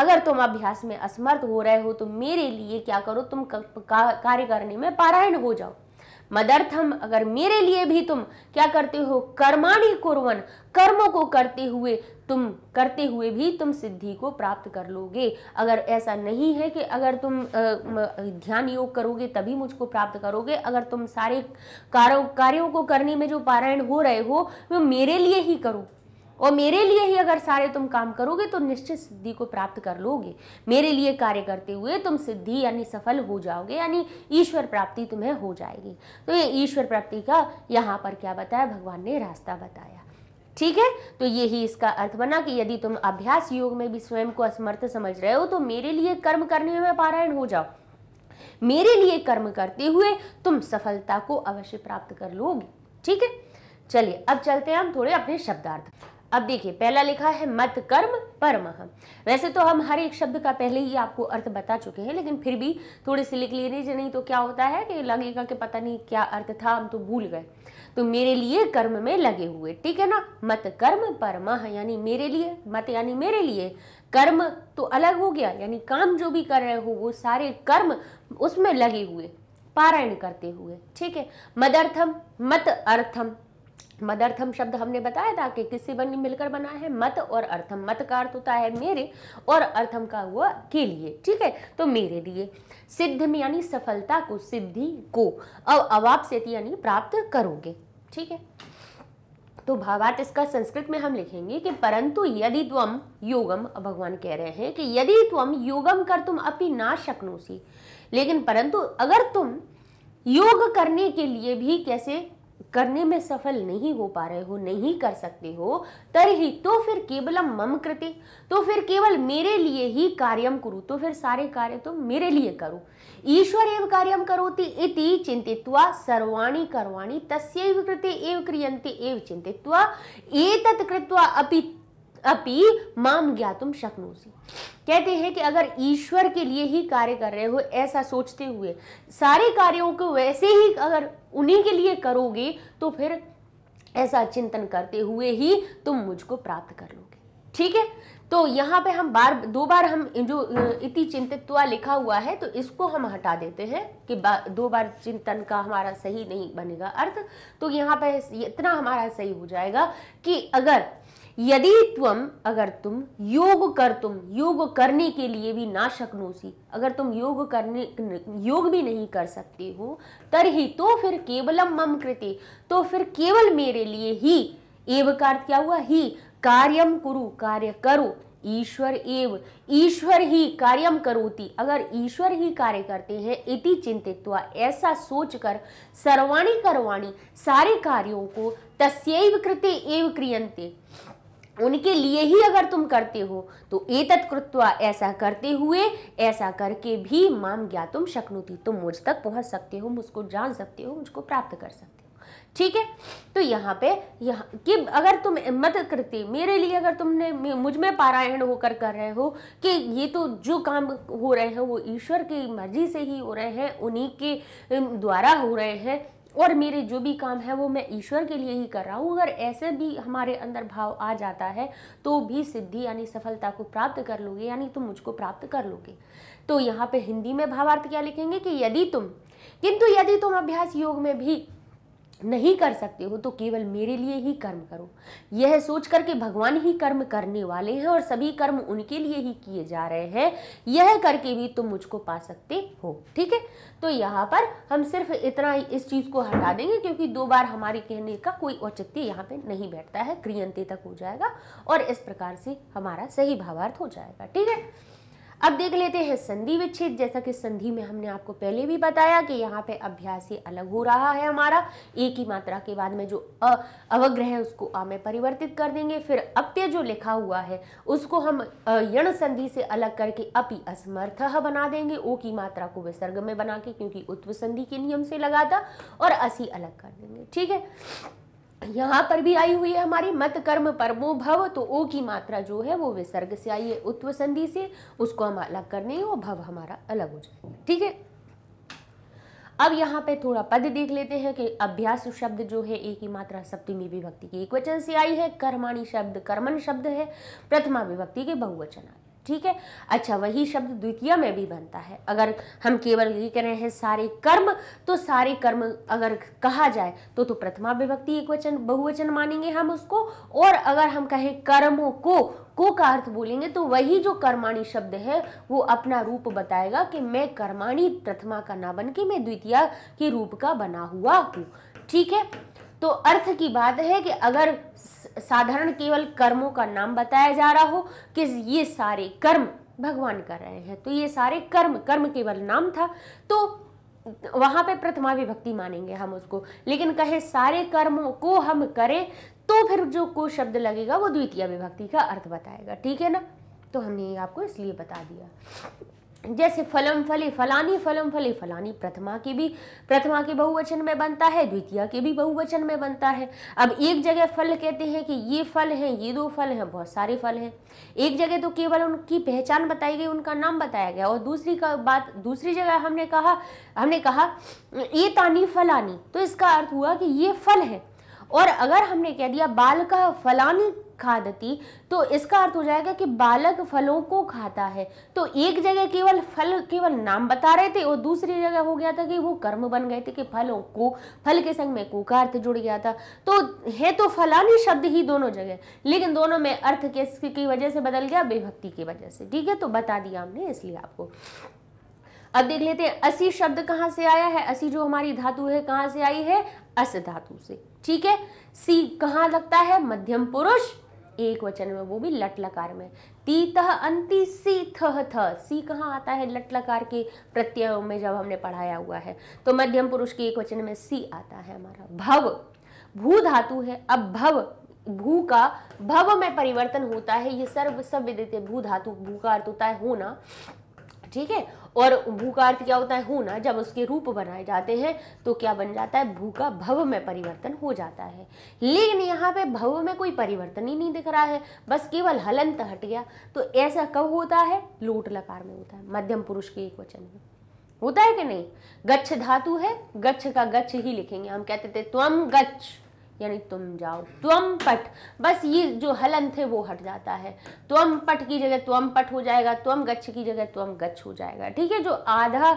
अगर तुम अभ्यास में असमर्थ हो रहे हो तो मेरे लिए क्या करो तुम कार्य करने में पारायण हो जाओ मदर्थम अगर मेरे लिए भी तुम क्या करते हो कर्माणी कुरवन कर्मों को करते हुए तुम करते हुए भी तुम सिद्धि को प्राप्त कर लोगे अगर ऐसा नहीं है कि अगर तुम ध्यान योग करोगे तभी मुझको प्राप्त करोगे अगर तुम सारे कार्यों कार्यों को करने में जो पारायण हो रहे हो वो मेरे लिए ही करो और मेरे लिए ही अगर सारे तुम काम करोगे तो निश्चित सिद्धि को प्राप्त कर लोगे मेरे लिए कार्य करते हुए तुम सिद्धि यानी सफल हो जाओगे यानी ईश्वर प्राप्ति तुम्हें हो जाएगी तो ये ईश्वर प्राप्ति का यहाँ पर क्या बताया भगवान ने रास्ता बताया ठीक है तो यही इसका अर्थ बना कि यदि तुम अभ्यास योग में भी स्वयं को असमर्थ समझ रहे हो तो मेरे लिए कर्म करने में पारायण हो जाओ मेरे लिए कर्म करते हुए तुम सफलता को अवश्य प्राप्त कर लोगे ठीक है चलिए अब चलते हैं हम थोड़े अपने शब्दार्थ अब देखिए पहला लिखा है मत कर्म परम वैसे तो हम हर एक शब्द का पहले ही आपको अर्थ बता चुके हैं लेकिन फिर भी थोड़े से लिख लिए नहीं तो क्या होता है कि लगेगा कि पता नहीं क्या अर्थ था हम तो भूल गए तो मेरे लिए कर्म में लगे हुए ठीक है ना मत कर्म परम यानी मेरे लिए मत यानी मेरे लिए कर्म तो अलग हो गया यानी काम जो भी कर रहे हो वो सारे कर्म उसमें लगे हुए पारायण करते हुए ठीक है मदर्थम मत अर्थम मदर्थम शब्द हमने बताया था कि किससे बन मिलकर बना है मत और अर्थम मत का अर्थ होता है मेरे और अर्थम का हुआ के लिए ठीक है तो मेरे लिए सिद्ध में यानी सफलता को सिद्धि को अब अवाप से यानी प्राप्त करोगे ठीक है तो भावार्थ इसका संस्कृत में हम लिखेंगे कि परंतु यदि त्वम योगम भगवान कह रहे हैं कि यदि त्वम योगम कर तुम अपनी ना शक्नोसी लेकिन परंतु अगर तुम योग करने के लिए भी कैसे करने में सफल नहीं हो पा रहे हो नहीं कर सकते हो तरही तो फिर केवलम मम कृते तो फिर केवल मेरे लिए ही कार्यम करो तो फिर सारे कार्य तो मेरे लिए करो ईश्वर एव कार्यम करोति इति चिंतित्वा सर्वाणी कर्वाणी तस्वीर कृते एव क्रियन्ते एव चिंतित्वा एतत् कृत्वा अपि अपि माम ज्ञातुम शक्नोसी कहते हैं कि अगर ईश्वर के लिए ही कार्य कर रहे हो ऐसा सोचते हुए सारे कार्यों को वैसे ही अगर उन्हीं के लिए करोगे तो फिर ऐसा चिंतन करते हुए ही तुम मुझको प्राप्त कर लोगे ठीक है तो यहाँ पे हम बार दो बार हम जो इति चिंतित्वा लिखा हुआ है तो इसको हम हटा देते हैं कि बा, दो बार चिंतन का हमारा सही नहीं बनेगा अर्थ तो यहाँ पे इतना हमारा सही हो जाएगा कि अगर यदि त्वम अगर तुम योग कर तुम योग करने के लिए भी ना शक्नोसी अगर तुम योग करने योग भी नहीं कर सकते हो तर ही तो फिर केवलम मम कृति तो फिर केवल मेरे लिए ही एव का क्या हुआ ही कार्यम कुरु कार्य करो ईश्वर एव ईश्वर ही कार्यम करोति अगर ईश्वर ही कार्य करते हैं इति चिंतित ऐसा सोचकर सर्वाणी करवाणी सारे कार्यों को तस्व कृते एव क्रियंते उनके लिए ही अगर तुम करते हो तो एतत् कृत्वा ऐसा करते हुए ऐसा करके भी माम तुम शक्नुति तुम मुझ तक पहुंच सकते हो मुझको जान सकते हो मुझको प्राप्त कर सकते हो ठीक है तो यहाँ पे यहाँ कि अगर तुम मत करते मेरे लिए अगर तुमने मुझ में पारायण होकर कर रहे हो कि ये तो जो काम हो रहे हैं वो ईश्वर की मर्जी से ही हो रहे हैं उन्हीं के द्वारा हो रहे हैं और मेरे जो भी काम है वो मैं ईश्वर के लिए ही कर रहा हूँ अगर ऐसे भी हमारे अंदर भाव आ जाता है तो भी सिद्धि यानी सफलता को प्राप्त कर लोगे यानी तुम मुझको प्राप्त कर लोगे तो यहाँ पे हिंदी में भावार्थ क्या लिखेंगे कि यदि तुम किंतु यदि तुम अभ्यास योग में भी नहीं कर सकते हो तो केवल मेरे लिए ही कर्म करो यह सोच कर के भगवान ही कर्म करने वाले हैं और सभी कर्म उनके लिए ही किए जा रहे हैं यह करके भी तुम मुझको पा सकते हो ठीक है तो यहाँ पर हम सिर्फ इतना ही इस चीज़ को हटा देंगे क्योंकि दो बार हमारे कहने का कोई औचित्य यहाँ पे नहीं बैठता है क्रियंते तक हो जाएगा और इस प्रकार से हमारा सही भावार्थ हो जाएगा ठीक है अब देख लेते हैं संधि विच्छेद जैसा कि संधि में हमने आपको पहले भी बताया कि यहाँ पे अभ्यास ही अलग हो रहा है हमारा एक ही मात्रा के बाद में जो अ अवग्रह है उसको अ में परिवर्तित कर देंगे फिर अप्य जो लिखा हुआ है उसको हम यण संधि से अलग करके अपि असमर्थ बना देंगे ओ की मात्रा को विसर्ग में बना के क्योंकि उत्व संधि के नियम से लगा था और असी अलग कर देंगे ठीक है यहाँ पर भी आई हुई है हमारी मत कर्म परमो भव तो ओ की मात्रा जो है वो विसर्ग से आई है उत्व संधि से उसको हम अलग कर देंगे और भव हमारा अलग हो जाएगा ठीक है अब यहाँ पे थोड़ा पद देख लेते हैं कि अभ्यास शब्द जो है एक ही मात्रा सप्तमी विभक्ति की एक वचन से आई है कर्माणी शब्द कर्मन शब्द है प्रथमा विभक्ति के बहुवचन आए ठीक है अच्छा वही शब्द द्वितीय में भी बनता है अगर हम केवल ये कह रहे हैं सारे कर्म तो सारे कर्म अगर कहा जाए तो तो प्रथमा विभक्ति एक वचन बहुवचन मानेंगे हम उसको और अगर हम कहें कर्मों को को का अर्थ बोलेंगे तो वही जो कर्माणी शब्द है वो अपना रूप बताएगा कि मैं कर्माणी प्रथमा का ना बन के मैं द्वितीय के रूप का बना हुआ हूँ ठीक है तो अर्थ की बात है कि अगर साधारण केवल कर्मों का नाम बताया जा रहा हो कि ये सारे कर्म भगवान कर रहे हैं तो ये सारे कर्म कर्म केवल नाम था तो वहां पे प्रथमा विभक्ति मानेंगे हम उसको लेकिन कहे सारे कर्मों को हम करें तो फिर जो को शब्द लगेगा वो द्वितीय विभक्ति का अर्थ बताएगा ठीक है ना तो हमने आपको इसलिए बता दिया जैसे फलम फली फलानी फलम फली फलानी प्रथमा की भी प्रथमा के बहुवचन में बनता है द्वितीय के भी बहुवचन में बनता है अब एक जगह फल कहते हैं कि ये फल हैं ये दो फल हैं बहुत सारे फल हैं एक जगह तो केवल उनकी पहचान बताई गई उनका नाम बताया गया और दूसरी का बात दूसरी जगह हमने कहा हमने कहा ये तानी फलानी तो इसका अर्थ हुआ कि ये फल है और अगर हमने कह दिया बाल का फलानी खादती तो इसका अर्थ हो जाएगा कि बालक फलों को खाता है तो एक जगह केवल फल केवल नाम बता रहे थे और दूसरी जगह हो गया था कि वो कर्म बन गए थे कि फलों को फल के संग में को का अर्थ जुड़ गया था तो है तो फलानी शब्द ही दोनों जगह लेकिन दोनों में अर्थ के की वजह से बदल गया विभक्ति की वजह से ठीक है तो बता दिया हमने इसलिए आपको अब देख लेते हैं असी शब्द कहाँ से आया है असी जो हमारी धातु है कहाँ से आई है अस धातु से ठीक है सी कहाँ लगता है मध्यम पुरुष एक वचन में वो भी लट लकार में तीत अंति सी थह थ सी कहाँ आता है लट लकार के प्रत्यय में जब हमने पढ़ाया हुआ है तो मध्यम पुरुष के एक वचन में सी आता है हमारा भव भू धातु है अब भव भू का भव में परिवर्तन होता है ये सर्व सब विदित भू धातु भू का अर्थ तो होता है होना ठीक है और भू का अर्थ क्या होता है होना जब उसके रूप बनाए जाते हैं तो क्या बन जाता है भू का भव में परिवर्तन हो जाता है लेकिन यहाँ पे भव में कोई परिवर्तन ही नहीं दिख रहा है बस केवल हलंत हट गया तो ऐसा कब होता है लोट लकार में होता है मध्यम पुरुष के एक वचन में होता है कि नहीं गच्छ धातु है गच्छ का गच्छ ही लिखेंगे हम कहते थे त्वम गच्छ यानी तुम जाओ त्वम पट बस ये जो हलन थे वो हट जाता है त्वम पट की जगह त्वम पट हो जाएगा त्वम गच्छ की जगह त्वम गच्छ हो जाएगा ठीक है जो आधा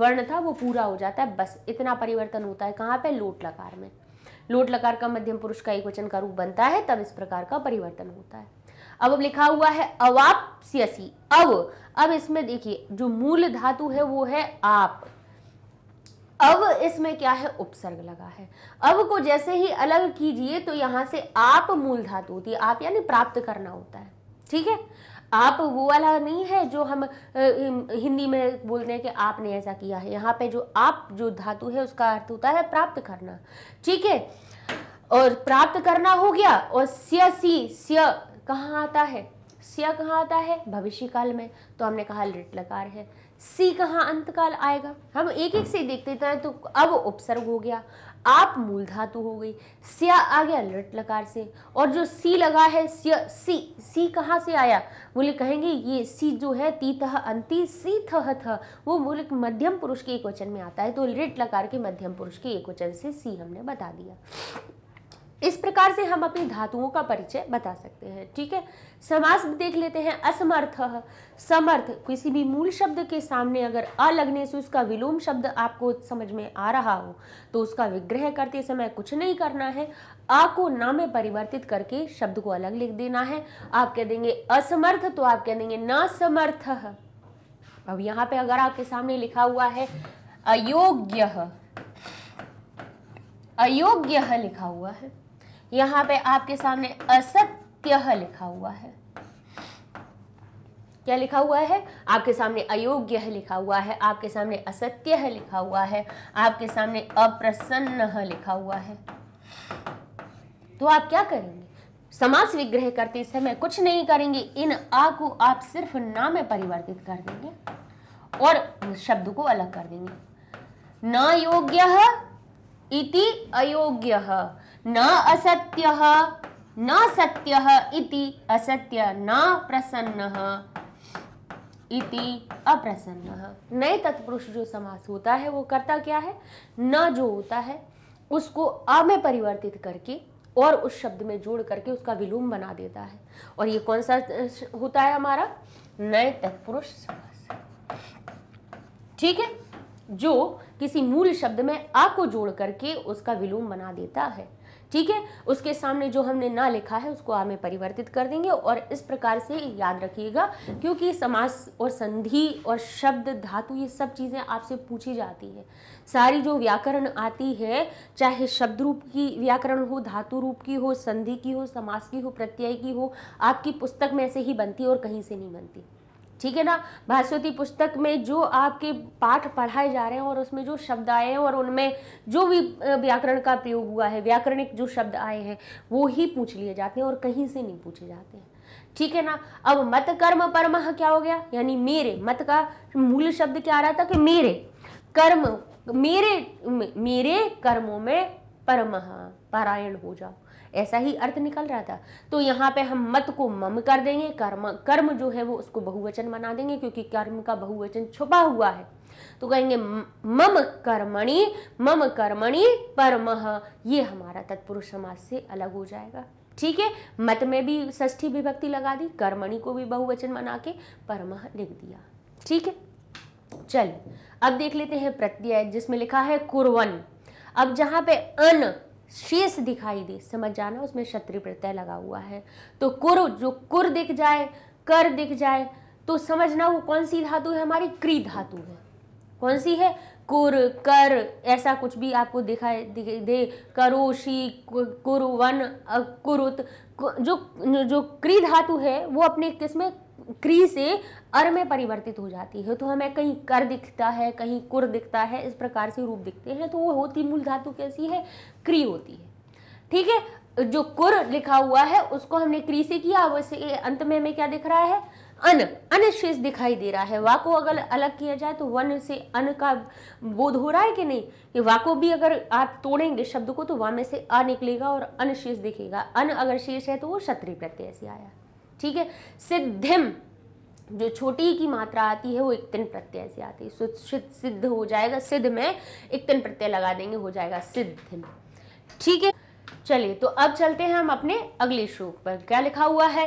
वर्ण था वो पूरा हो जाता है बस इतना परिवर्तन होता है कहाँ पे लोट लकार में लोट लकार का मध्यम पुरुष का एक वचन का रूप बनता है तब इस प्रकार का परिवर्तन होता है अब अब लिखा हुआ है अवाप्यसी अब अब इसमें देखिए जो मूल धातु है वो है आप अब इसमें क्या है उपसर्ग लगा है अब को जैसे ही अलग कीजिए तो यहां से आप मूल धातु होती है आप यानी प्राप्त करना होता है ठीक है आप वो वाला नहीं है जो हम हिंदी में बोलते हैं कि आपने ऐसा किया है यहाँ पे जो आप जो धातु है उसका अर्थ होता है प्राप्त करना ठीक है और प्राप्त करना हो गया और स्य सी स्य कहाँ आता है स्य कहाँ आता है भविष्य काल में तो हमने कहा लिट लकार है सी कहाँ अंतकाल आएगा हम एक एक से देखते तो हैं तो अब उपसर्ग हो गया आप मूल धातु हो गई स्या आ गया लट लकार से और जो सी लगा है स्या सी सी कहाँ से आया बोले कहेंगे ये सी जो है ती तह अंति सी थह थ वो बोले मध्यम पुरुष के एक वचन में आता है तो लिट लकार के मध्यम पुरुष के एक वचन से सी हमने बता दिया इस प्रकार से हम अपनी धातुओं का परिचय बता सकते हैं ठीक है समास देख लेते हैं असमर्थ समर्थ किसी भी मूल शब्द के सामने अगर अ लगने से उसका विलोम शब्द आपको समझ में आ रहा हो तो उसका विग्रह करते समय कुछ नहीं करना है अ को ना में परिवर्तित करके शब्द को अलग लिख देना है आप कह देंगे असमर्थ तो आप कह देंगे न समर्थ अब यहाँ पे अगर आपके सामने लिखा हुआ है अयोग्य अयोग्य लिखा हुआ है यहाँ पे आपके सामने असत्य लिखा हुआ है क्या लिखा हुआ है आपके सामने अयोग्य लिखा हुआ है आपके सामने असत्य लिखा हुआ है आपके सामने अप्रसन्न लिखा हुआ है तो आप क्या करेंगे समास विग्रह करते समय कुछ नहीं करेंगे इन आ को आप सिर्फ ना में परिवर्तित कर देंगे और शब्द को अलग कर देंगे न योग्य इति अयोग्य न असत्य न सत्य असत्य न प्रसन्न इति अप्रसन्न नए तत्पुरुष जो समास होता है वो करता क्या है न जो होता है उसको अ में परिवर्तित करके और उस शब्द में जोड़ करके उसका विलोम बना देता है और ये कौन सा होता है हमारा नए तत्पुरुष समास ठीक है जो किसी मूल शब्द में आ को जोड़ करके उसका विलोम बना देता है ठीक है उसके सामने जो हमने ना लिखा है उसको हमें में परिवर्तित कर देंगे और इस प्रकार से याद रखिएगा क्योंकि समास और संधि और शब्द धातु ये सब चीज़ें आपसे पूछी जाती है सारी जो व्याकरण आती है चाहे शब्द रूप की व्याकरण हो धातु रूप की हो संधि की हो समास की हो प्रत्यय की हो आपकी पुस्तक में ऐसे ही बनती है और कहीं से नहीं बनती ठीक है ना भास्वती पुस्तक में जो आपके पाठ पढ़ाए जा रहे हैं और उसमें जो शब्द आए हैं और उनमें जो भी व्याकरण का प्रयोग हुआ है व्याकरणिक जो शब्द आए हैं वो ही पूछ लिए जाते हैं और कहीं से नहीं पूछे जाते हैं ठीक है ना अब मत कर्म परम क्या हो गया यानी मेरे मत का मूल शब्द क्या आ रहा था कि मेरे कर्म मेरे मेरे कर्मों में परम पारायण हो जाओ ऐसा ही अर्थ निकल रहा था तो यहाँ पे हम मत को मम कर देंगे कर्म कर्म जो है वो उसको बहुवचन बना देंगे क्योंकि कर्म का बहुवचन छुपा हुआ है तो कहेंगे मम कर्मणि मम कर्मणि परम ये हमारा तत्पुरुष समाज से अलग हो जाएगा ठीक है मत में भी ष्ठी विभक्ति लगा दी कर्मणि को भी बहुवचन बना के परम लिख दिया ठीक है चलिए अब देख लेते हैं प्रत्यय जिसमें लिखा है कुरवन अब जहां पे अन शेष दिखाई दे समझ जाना उसमें क्षत्रिय प्रत्यय लगा हुआ है तो कुर जो कुर दिख जाए कर दिख जाए तो समझना वो कौन सी धातु है हमारी क्री धातु है कौन सी है कुर कर ऐसा कुछ भी आपको दिखाई दे करोशी कुरुवन कुरुत जो जो क्री धातु है वो अपने किस में क्री से अर में परिवर्तित हो जाती है तो हमें कहीं कर दिखता है कहीं कुर दिखता है इस प्रकार से रूप दिखते हैं तो वो होती मूल धातु कैसी है क्री होती है ठीक है जो कुर लिखा हुआ है उसको हमने क्री से किया वैसे अंत में हमें क्या दिख रहा है अन अन शेष दिखाई दे रहा है वाको अगर अलग किया जाए तो वन से अन का बोध हो रहा है कि नहीं कि वाको भी अगर आप तोड़ेंगे शब्द को तो वा में से अ निकलेगा और अन शेष दिखेगा अन अगर शेष है तो वो क्षत्रिय प्रत्यय से आया ठीक है सिद्धिम जो छोटी की मात्रा आती है वो एक तिन प्रत्यय से आती है सिद्ध हो जाएगा सिद्ध में तिन प्रत्यय लगा देंगे हो जाएगा सिद्धिम ठीक है चलिए तो अब चलते हैं हम अपने अगले श्लोक पर क्या लिखा हुआ है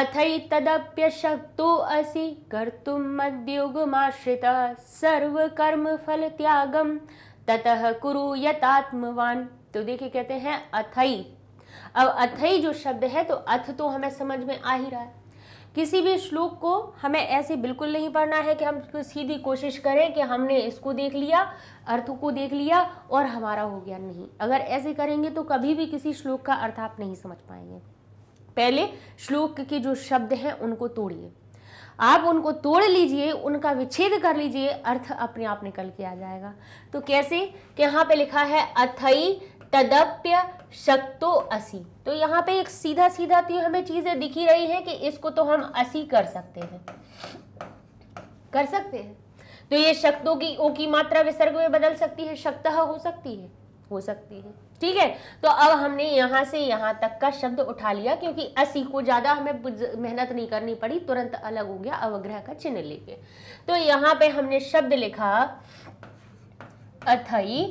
अथई तदप्य असी कर तुम मद्युगमाश्रित सर्व कर्म फल त्यागम ततः कुरु यतात्मवान तो देखिए कहते हैं अथई अब अथई जो शब्द है तो अथ तो हमें समझ में आ ही रहा है किसी भी श्लोक को हमें ऐसे बिल्कुल नहीं पढ़ना है कि हम सीधी कोशिश करें कि हमने इसको देख लिया अर्थ को देख लिया और हमारा हो गया नहीं अगर ऐसे करेंगे तो कभी भी किसी श्लोक का अर्थ आप नहीं समझ पाएंगे पहले श्लोक के जो शब्द हैं उनको तोड़िए आप उनको तोड़ लीजिए उनका विच्छेद कर लीजिए अर्थ अपने आप निकल के आ जाएगा तो कैसे कि यहाँ पे लिखा है अथई तदप्य शक्तो असी तो यहाँ पे एक सीधा सीधा तो हमें चीज़ें दिखी रही है कि इसको तो हम असी कर सकते हैं कर सकते हैं तो ये शक्तों की ओ की मात्रा विसर्ग में बदल सकती है शक्त हो सकती है हो सकती है ठीक है तो अब हमने यहां से यहां तक का शब्द उठा लिया क्योंकि असी को ज़्यादा हमें मेहनत नहीं करनी पड़ी तुरंत अलग हो गया अवग्रह का चिन्ह लेके तो यहाँ पे हमने शब्द लिखा अथई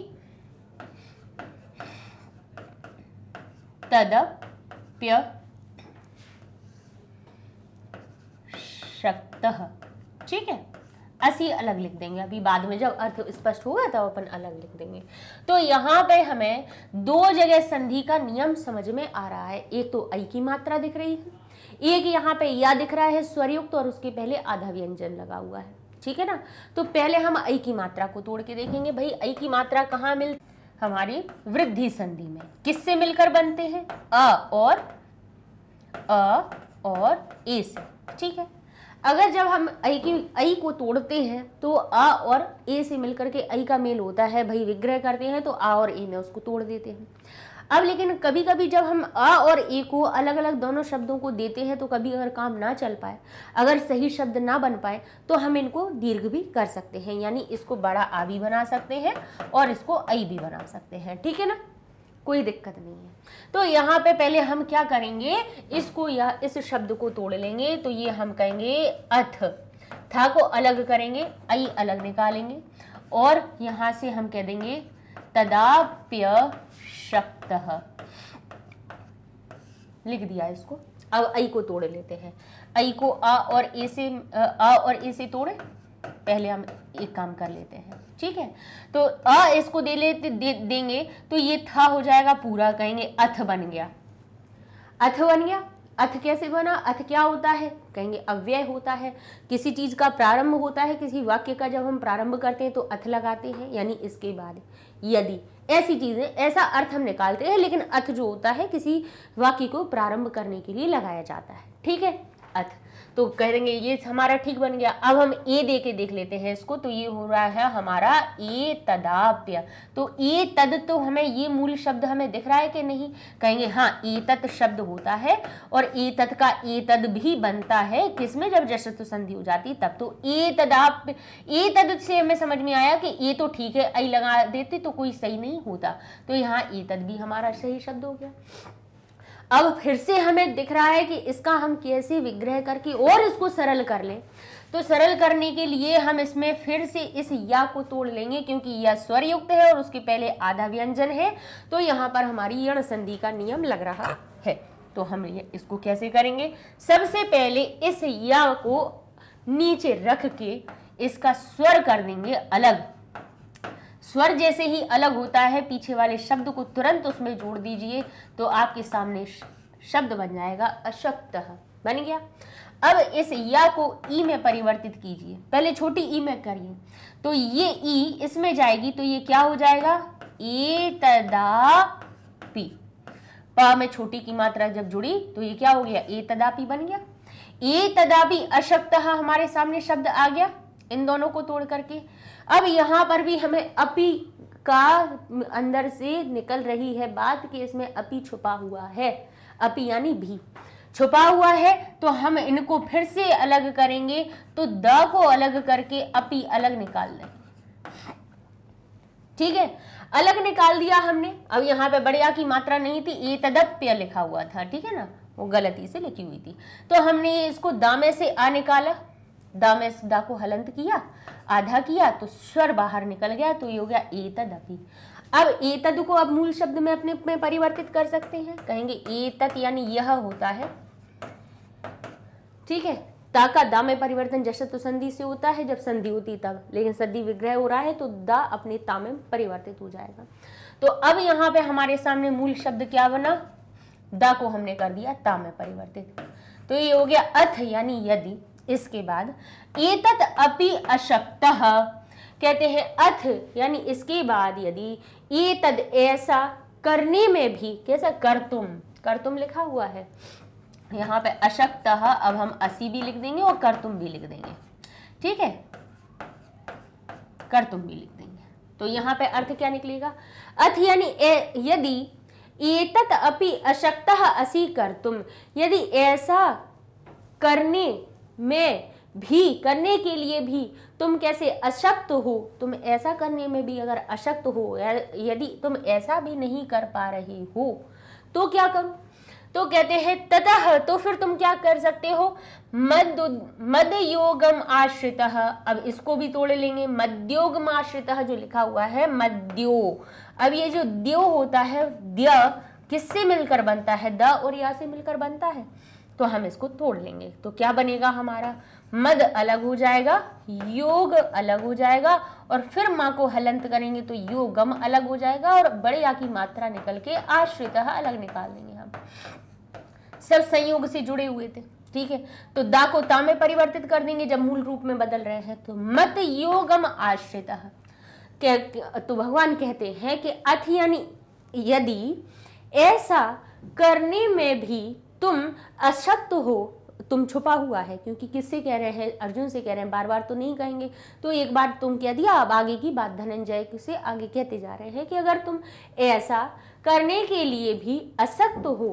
after the ठीक है असी अलग लिख देंगे अभी बाद में जब अर्थ स्पष्ट होगा तब अपन अलग लिख देंगे तो यहाँ पे हमें दो जगह संधि का नियम समझ में आ रहा है एक तो ऐ की मात्रा दिख रही है एक यहाँ पे या दिख रहा है स्वरयुक्त तो और उसके पहले आधा व्यंजन लगा हुआ है ठीक है ना तो पहले हम ऐ की मात्रा को तोड़ के देखेंगे भाई ऐ की मात्रा कहाँ मिलती हमारी वृद्धि संधि में किससे मिलकर बनते हैं अ और अ और ए से ठीक है अगर जब हम आई की आई को तोड़ते हैं तो आ और ए से मिलकर के आई का मेल होता है भाई विग्रह करते हैं तो आ और ए में उसको तोड़ देते हैं अब लेकिन कभी कभी जब हम अ और ए को अलग अलग दोनों शब्दों को देते हैं तो कभी अगर काम ना चल पाए अगर सही शब्द ना बन पाए तो हम इनको दीर्घ भी कर सकते हैं यानी इसको बड़ा आ भी बना सकते हैं और इसको ऐ भी बना सकते हैं ठीक है ना कोई दिक्कत नहीं है तो यहाँ पे पहले हम क्या करेंगे इसको या इस शब्द को तोड़ लेंगे तो ये हम कहेंगे अथ था को अलग करेंगे ऐ अलग निकालेंगे और यहाँ से हम कह देंगे तदाप्य शक्त लिख दिया इसको अब आई को तोड़ लेते हैं आई को आ और ए से आ और ए से तोड़े पहले हम एक काम कर लेते हैं ठीक है तो आ इसको दे लेते दे, देंगे तो ये था हो जाएगा पूरा कहेंगे अथ बन गया अथ बन गया अथ कैसे बना अथ क्या होता है कहेंगे अव्यय होता है किसी चीज़ का प्रारंभ होता है किसी वाक्य का जब हम प्रारंभ करते हैं तो अथ लगाते हैं यानी इसके बाद यदि ऐसी चीज़ें ऐसा अर्थ हम निकालते हैं लेकिन अथ जो होता है किसी वाक्य को प्रारंभ करने के लिए लगाया जाता है ठीक है अथ तो कह देंगे ये हमारा ठीक बन गया अब हम ए दे के देख लेते हैं इसको तो ये हो रहा है हमारा ए तदाप्य तो ए तद तो हमें ये मूल शब्द हमें दिख रहा है कि नहीं कहेंगे हाँ ए तत् शब्द होता है और ए तत् का ए तद भी बनता है किसमें जब जशत संधि हो जाती तब तो ए तदाप्य ए तद से हमें समझ में आया कि ए तो ठीक है ऐ लगा देते तो कोई सही नहीं होता तो यहाँ ए तद भी हमारा सही शब्द हो गया अब फिर से हमें दिख रहा है कि इसका हम कैसे विग्रह करके और इसको सरल कर लें तो सरल करने के लिए हम इसमें फिर से इस या को तोड़ लेंगे क्योंकि यह स्वर युक्त है और उसके पहले आधा व्यंजन है तो यहाँ पर हमारी यण संधि का नियम लग रहा है तो हम इसको कैसे करेंगे सबसे पहले इस या को नीचे रख के इसका स्वर कर देंगे अलग स्वर जैसे ही अलग होता है पीछे वाले शब्द को तुरंत उसमें जोड़ दीजिए तो आपके सामने शब्द बन जाएगा अशक्त बन गया अब इस या को ई में परिवर्तित कीजिए पहले छोटी ई में करिए तो ये ई इसमें जाएगी तो ये क्या हो जाएगा ए तदा पी प में छोटी की मात्रा जब जुड़ी तो ये क्या हो गया ए तदापि बन गया ए तदापि अशक्त हमारे सामने शब्द आ गया इन दोनों को तोड़ करके अब यहाँ पर भी हमें अपी का अंदर से निकल रही है बात कि इसमें अपी छुपा हुआ है अपी यानी भी छुपा हुआ है तो हम इनको फिर से अलग करेंगे तो द को अलग करके अपी अलग निकाल लेंगे ठीक है अलग निकाल दिया हमने अब यहाँ पे बढ़िया की मात्रा नहीं थी ए तदप्य लिखा हुआ था ठीक है ना वो गलती से लिखी हुई थी तो हमने इसको दामे से आ निकाला दामे से दा को हलंत किया आधा किया तो स्वर बाहर निकल गया तो ये हो गया एतद अपी अब एतद को अब मूल शब्द में अपने में परिवर्तित कर सकते हैं कहेंगे एतत यानी यह होता है ठीक है ता का दा में परिवर्तन जैसे तो संधि से होता है जब संधि होती तब लेकिन संधि विग्रह हो रहा है तो दा अपने ता में परिवर्तित हो जाएगा तो अब यहाँ पे हमारे सामने मूल शब्द क्या बना दा को हमने कर दिया ता में परिवर्तित तो ये हो गया अथ यानी यदि इसके बाद एतत अपि अशक्त कहते हैं अथ यानी इसके बाद यदि एतद ऐसा करने में भी कैसा करतुम करतुम लिखा हुआ है यहाँ पे अशक्त अब हम असी भी लिख देंगे और करतुम भी लिख देंगे ठीक है करतुम भी लिख देंगे तो यहाँ पे अर्थ क्या निकलेगा अथ यानी यदि एतत अपि अशक्त असी करतुम यदि ऐसा करने में भी करने के लिए भी तुम कैसे अशक्त हो तुम ऐसा करने में भी अगर अशक्त हो यदि तुम ऐसा भी नहीं कर पा रहे हो तो क्या करो तो कहते हैं ततः तो फिर तुम क्या कर सकते हो मद मद योगम आश्रित अब इसको भी तोड़ लेंगे मद्योगम आश्रित जो लिखा हुआ है मद्यो अब ये जो द्यो होता है द्य किससे मिलकर बनता है द और या से मिलकर बनता है तो हम इसको तोड़ लेंगे तो क्या बनेगा हमारा मद अलग हो जाएगा योग अलग हो जाएगा और फिर माँ को हलंत करेंगे तो योगम अलग हो जाएगा और बड़े या की मात्रा निकल के आश्रित अलग निकाल देंगे हम सब संयोग से जुड़े हुए थे ठीक है तो दा को ता में परिवर्तित कर देंगे जब मूल रूप में बदल रहे हैं तो मत योगम आश्रित तो भगवान कहते हैं कि अथ यानी यदि ऐसा करने में भी तुम अशक्त हो तुम छुपा हुआ है क्योंकि किससे कह रहे हैं अर्जुन से कह रहे हैं बार बार तो नहीं कहेंगे तो एक बार तुम कह दिया अब आगे की बात धनंजय से आगे कहते जा रहे हैं कि अगर तुम ऐसा करने के लिए भी असक्त हो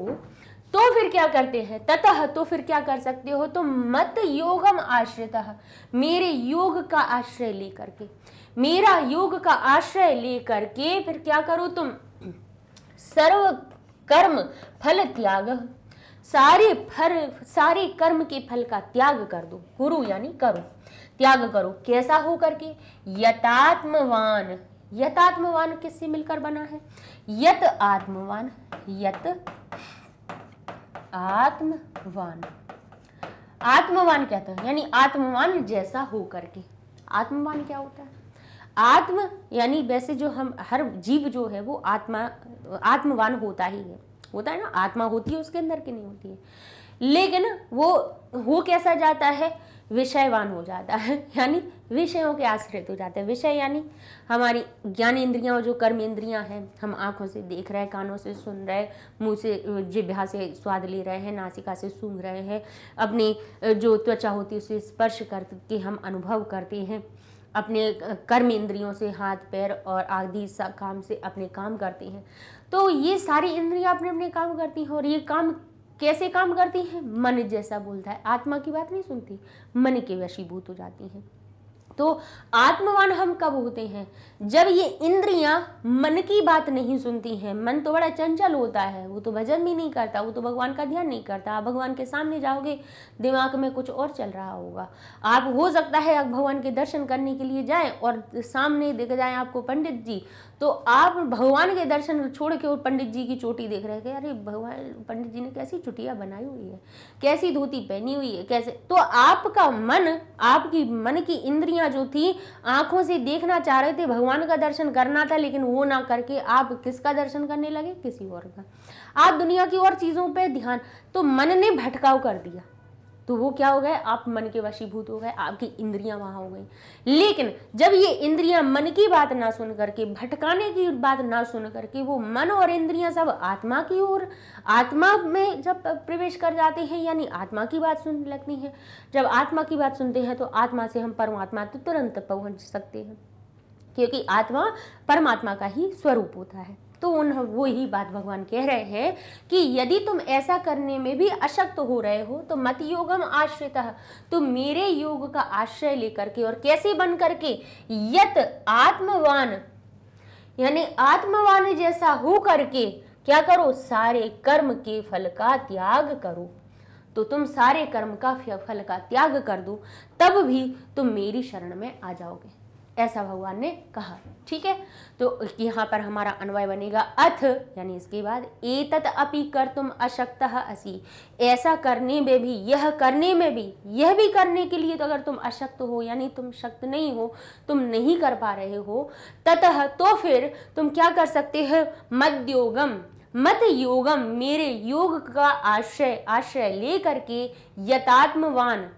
तो फिर क्या करते हैं ततः तो फिर क्या कर सकते हो तो मत योगम आश्रित मेरे योग का आश्रय लेकर के मेरा योग का आश्रय लेकर के फिर क्या करो तुम सर्व कर्म फल त्याग सारे फर सारे कर्म के फल का त्याग कर दो गुरु यानी करो त्याग करो कैसा हो करके यतात्मवान यतात्मवान किससे मिलकर बना है यत आत्मवान यत आत्मवान आत्मवान कहते हैं यानी आत्मवान जैसा हो करके आत्मवान क्या होता है आत्म यानी वैसे जो हम हर जीव जो है वो आत्मा आत्मवान होता ही है होता है ना आत्मा होती है उसके अंदर की नहीं होती है लेकिन वो हो कैसा जाता है विषयवान हो जाता है *laughs* यानी विषयों के आश्रित हो जाते हैं विषय यानी हमारी ज्ञान इंद्रियां और जो कर्म इंद्रियां हैं हम आंखों से देख रहे हैं कानों से सुन रहे हैं मुंह से जिभ्या से स्वाद ले रहे हैं नासिका से सूंघ रहे हैं अपनी जो त्वचा होती है उसे स्पर्श करके हम अनुभव करते हैं अपने कर्म इंद्रियों से हाथ पैर और आदि काम से अपने काम करते हैं तो ये सारी इंद्रियां अपने अपने काम करती हैं और ये काम कैसे काम करती हैं मन जैसा बोलता है आत्मा की बात नहीं सुनती मन के वशीभूत हो जाती हैं तो आत्मवान हम कब होते हैं जब ये इंद्रियां मन की बात नहीं सुनती हैं मन तो बड़ा चंचल होता है वो तो भजन भी नहीं करता वो तो भगवान का ध्यान नहीं करता आप भगवान के सामने जाओगे दिमाग में कुछ और चल रहा होगा आप हो सकता है आप भगवान के दर्शन करने के लिए जाएं और सामने दिख जाएं आपको पंडित जी तो आप भगवान के दर्शन छोड़ के और पंडित जी की चोटी देख रहे थे अरे भगवान पंडित जी ने कैसी चुटिया बनाई हुई है कैसी धोती पहनी हुई है कैसे तो आपका मन आपकी मन की इंद्रियां जो थी आंखों से देखना चाह रहे थे भगवान का दर्शन करना था लेकिन वो ना करके आप किसका दर्शन करने लगे किसी और का आप दुनिया की और चीज़ों पर ध्यान तो मन ने भटकाव कर दिया तो वो क्या हो गए आप मन के वशीभूत हो गए आपकी इंद्रियां वहां हो गई लेकिन जब ये इंद्रियां मन की बात ना सुन करके भटकाने की बात ना सुन करके वो मन और इंद्रियां सब आत्मा की ओर आत्मा में जब प्रवेश कर जाते हैं यानी आत्मा की बात सुन लगती है जब आत्मा की बात सुनते हैं तो आत्मा से हम परमात्मा तो तुरंत पहुंच सकते हैं क्योंकि आत्मा परमात्मा का ही स्वरूप होता है तो उन वो ही बात भगवान कह रहे हैं कि यदि तुम ऐसा करने में भी अशक्त हो रहे हो तो मत योगम आश्रित तो मेरे योग का आश्रय लेकर के और कैसे बन करके यत आत्मवान यानी आत्मवान जैसा हो करके क्या करो सारे कर्म के फल का त्याग करो तो तुम सारे कर्म का फल का त्याग कर दो तब भी तुम मेरी शरण में आ जाओगे ऐसा भगवान ने कहा ठीक है तो यहाँ पर हमारा अन्वय बनेगा अथ यानी इसके बाद एतत अपि कर तुम अशक्त असी ऐसा करने में भी यह करने में भी यह भी करने के लिए तो अगर तुम अशक्त हो यानी तुम शक्त नहीं हो तुम नहीं कर पा रहे हो ततः तो फिर तुम क्या कर सकते हो मद्योगम मत योगम मेरे योग का आश्रय आश्रय लेकर के यतात्मवान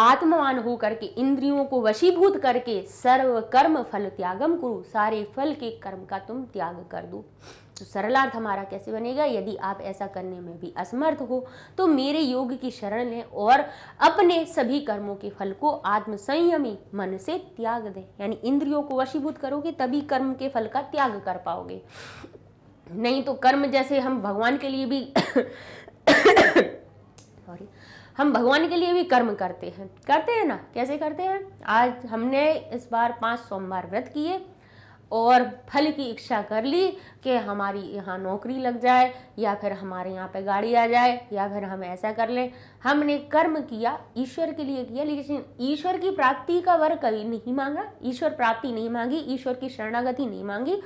आत्मवान होकर के इंद्रियों को वशीभूत करके सर्व कर्म फल त्यागम करो सारे फल के कर्म का तुम त्याग कर दो तो सरलार्थ हमारा कैसे बनेगा यदि आप ऐसा करने में भी असमर्थ हो तो मेरे योग की शरण लें और अपने सभी कर्मों के फल को आत्मसंयमी मन से त्याग दें यानी इंद्रियों को वशीभूत करोगे तभी कर्म के फल का त्याग कर पाओगे नहीं तो कर्म जैसे हम भगवान के लिए भी हम भगवान के लिए भी कर्म करते हैं करते हैं ना कैसे करते हैं आज हमने इस बार पाँच सोमवार व्रत किए और फल की इच्छा कर ली कि हमारी यहाँ नौकरी लग जाए या फिर हमारे यहाँ पे गाड़ी आ जाए या फिर हम ऐसा कर लें हमने कर्म किया ईश्वर के लिए किया लेकिन ईश्वर की प्राप्ति का वर कभी नहीं मांगा ईश्वर प्राप्ति नहीं मांगी ईश्वर की शरणागति नहीं मांगी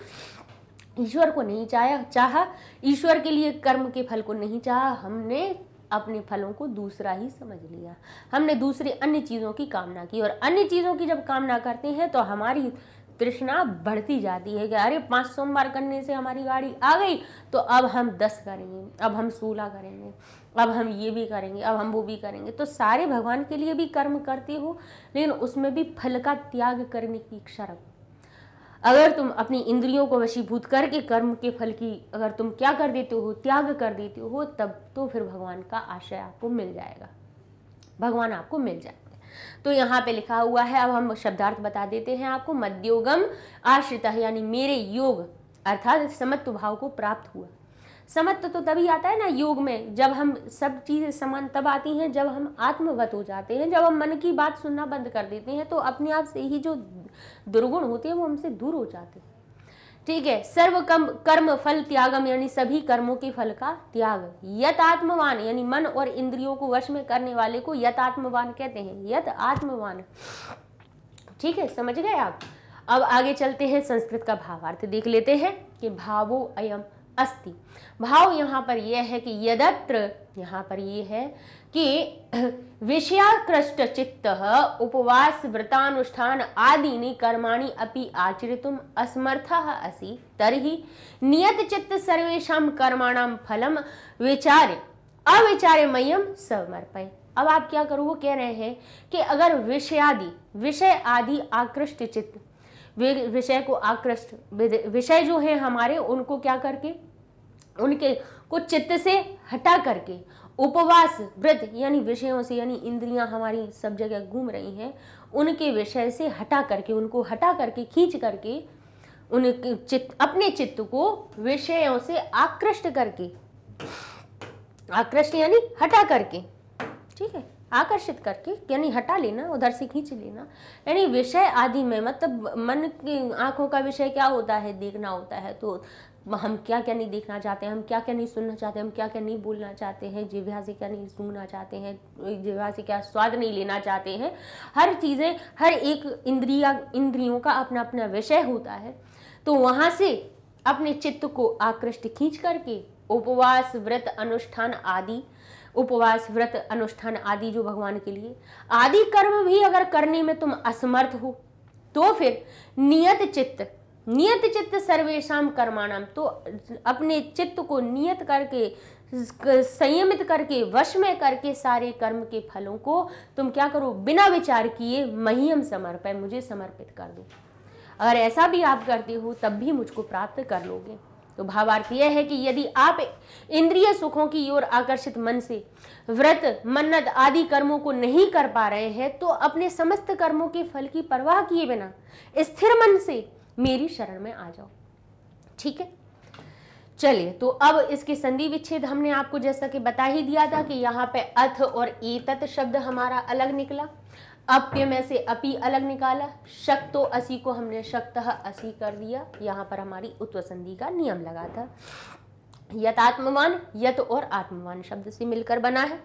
ईश्वर को नहीं चाहा चाहा ईश्वर के लिए कर्म के फल को नहीं चाहा हमने अपने फलों को दूसरा ही समझ लिया हमने दूसरी अन्य चीज़ों की कामना की और अन्य चीज़ों की जब कामना करते हैं तो हमारी तृष्णा बढ़ती जाती है कि अरे पाँच सोमवार करने से हमारी गाड़ी आ गई तो अब हम दस करेंगे अब हम सोलह करेंगे अब हम ये भी करेंगे अब हम वो भी करेंगे तो सारे भगवान के लिए भी कर्म करते हो लेकिन उसमें भी फल का त्याग करने की इच्छा रखो अगर तुम अपनी इंद्रियों को वशीभूत करके कर्म के फल की अगर तुम क्या कर देते हो त्याग कर देते हो तब तो फिर भगवान का आशय आपको मिल जाएगा भगवान आपको मिल जाएगा तो यहाँ पे लिखा हुआ है अब हम शब्दार्थ बता देते हैं आपको मध्योगम आश्रित यानी मेरे योग अर्थात समत्व भाव को प्राप्त हुआ समत्व तो तभी आता है ना योग में जब हम सब चीज़ें समान तब आती हैं जब हम आत्मवत हो जाते हैं जब हम मन की बात सुनना बंद कर देते हैं तो अपने आप से ही जो दुर्गुण होते हैं वो हमसे दूर हो जाते हैं ठीक है सर्व कम कर्म फल त्यागम यानी सभी कर्मों के फल का त्याग यत आत्मवान यानी मन और इंद्रियों को वश में करने वाले को यत आत्मवान कहते हैं यत आत्मवान ठीक है समझ गए आप अब आगे चलते हैं संस्कृत का भावार्थ देख लेते हैं कि भावो अयम अस्ति भाव यहाँ पर यह है कि यदत्र यहाँ पर यह है कि *clears throat* विषयाकृष्ट चित्त उपवास व्रतानुष्ठान आदि कर्माणि अपि आचरितुम् असमर्थ असि नियत चित्त सर्वेशा कर्माण फलम विचारे अविचारे मयम समर्पय अब आप क्या करो वो कह रहे हैं कि अगर विषयादि विषय आदि आकृष्ट चित्त विषय को आकृष्ट विषय जो है हमारे उनको क्या करके उनके को चित्त से हटा करके उपवास व्रत यानी विषयों से यानी इंद्रियां हमारी सब जगह घूम रही हैं उनके विषय से हटा करके उनको हटा करके खींच करके उन चित्त अपने चित्त को विषयों से आकृष्ट करके आकृष्ट यानी हटा करके ठीक है आकर्षित करके यानी हटा लेना उधर से खींच लेना यानी विषय आदि में मतलब मन की आंखों का विषय क्या होता है देखना होता है तो हम क्या क्या नहीं देखना चाहते हैं हम क्या क्या नहीं सुनना चाहते हैं हम क्या क्या नहीं बोलना चाहते हैं जिव्या से क्या नहीं सूंघना चाहते हैं जिव्या से क्या स्वाद नहीं लेना चाहते हैं हर चीज़ें हर एक इंद्रिया इंद्रियों का अपना अपना विषय होता है तो वहाँ से अपने चित्त को आकृष्ट खींच करके उपवास व्रत अनुष्ठान आदि उपवास व्रत अनुष्ठान आदि जो भगवान के लिए आदि कर्म भी अगर करने में तुम असमर्थ हो तो फिर नियत चित्त नियत चित्त सर्वेशम कर्माणाम तो अपने चित्त को नियत करके संयमित करके वश में करके सारे कर्म के फलों को तुम क्या करो बिना विचार किए महियम समर्पय मुझे समर्पित कर दो अगर ऐसा भी आप करते हो तब भी मुझको प्राप्त कर लोगे तो भावार्थ यह है कि यदि आप इंद्रिय सुखों की ओर आकर्षित मन से व्रत मन्नत आदि कर्मों को नहीं कर पा रहे हैं तो अपने समस्त कर्मों के फल की परवाह किए बिना स्थिर मन से मेरी शरण में आ जाओ ठीक है चलिए तो अब इसके संधि विच्छेद हमने आपको जैसा कि बता ही दिया था कि यहाँ पे अथ और एतत शब्द हमारा अलग निकला अप्य में से अपी अलग निकाला शक तो असी को हमने शक्तः असी कर दिया यहाँ पर हमारी उत्व संधि का नियम लगा था यत आत्मवान यत और आत्मवान शब्द से मिलकर बना है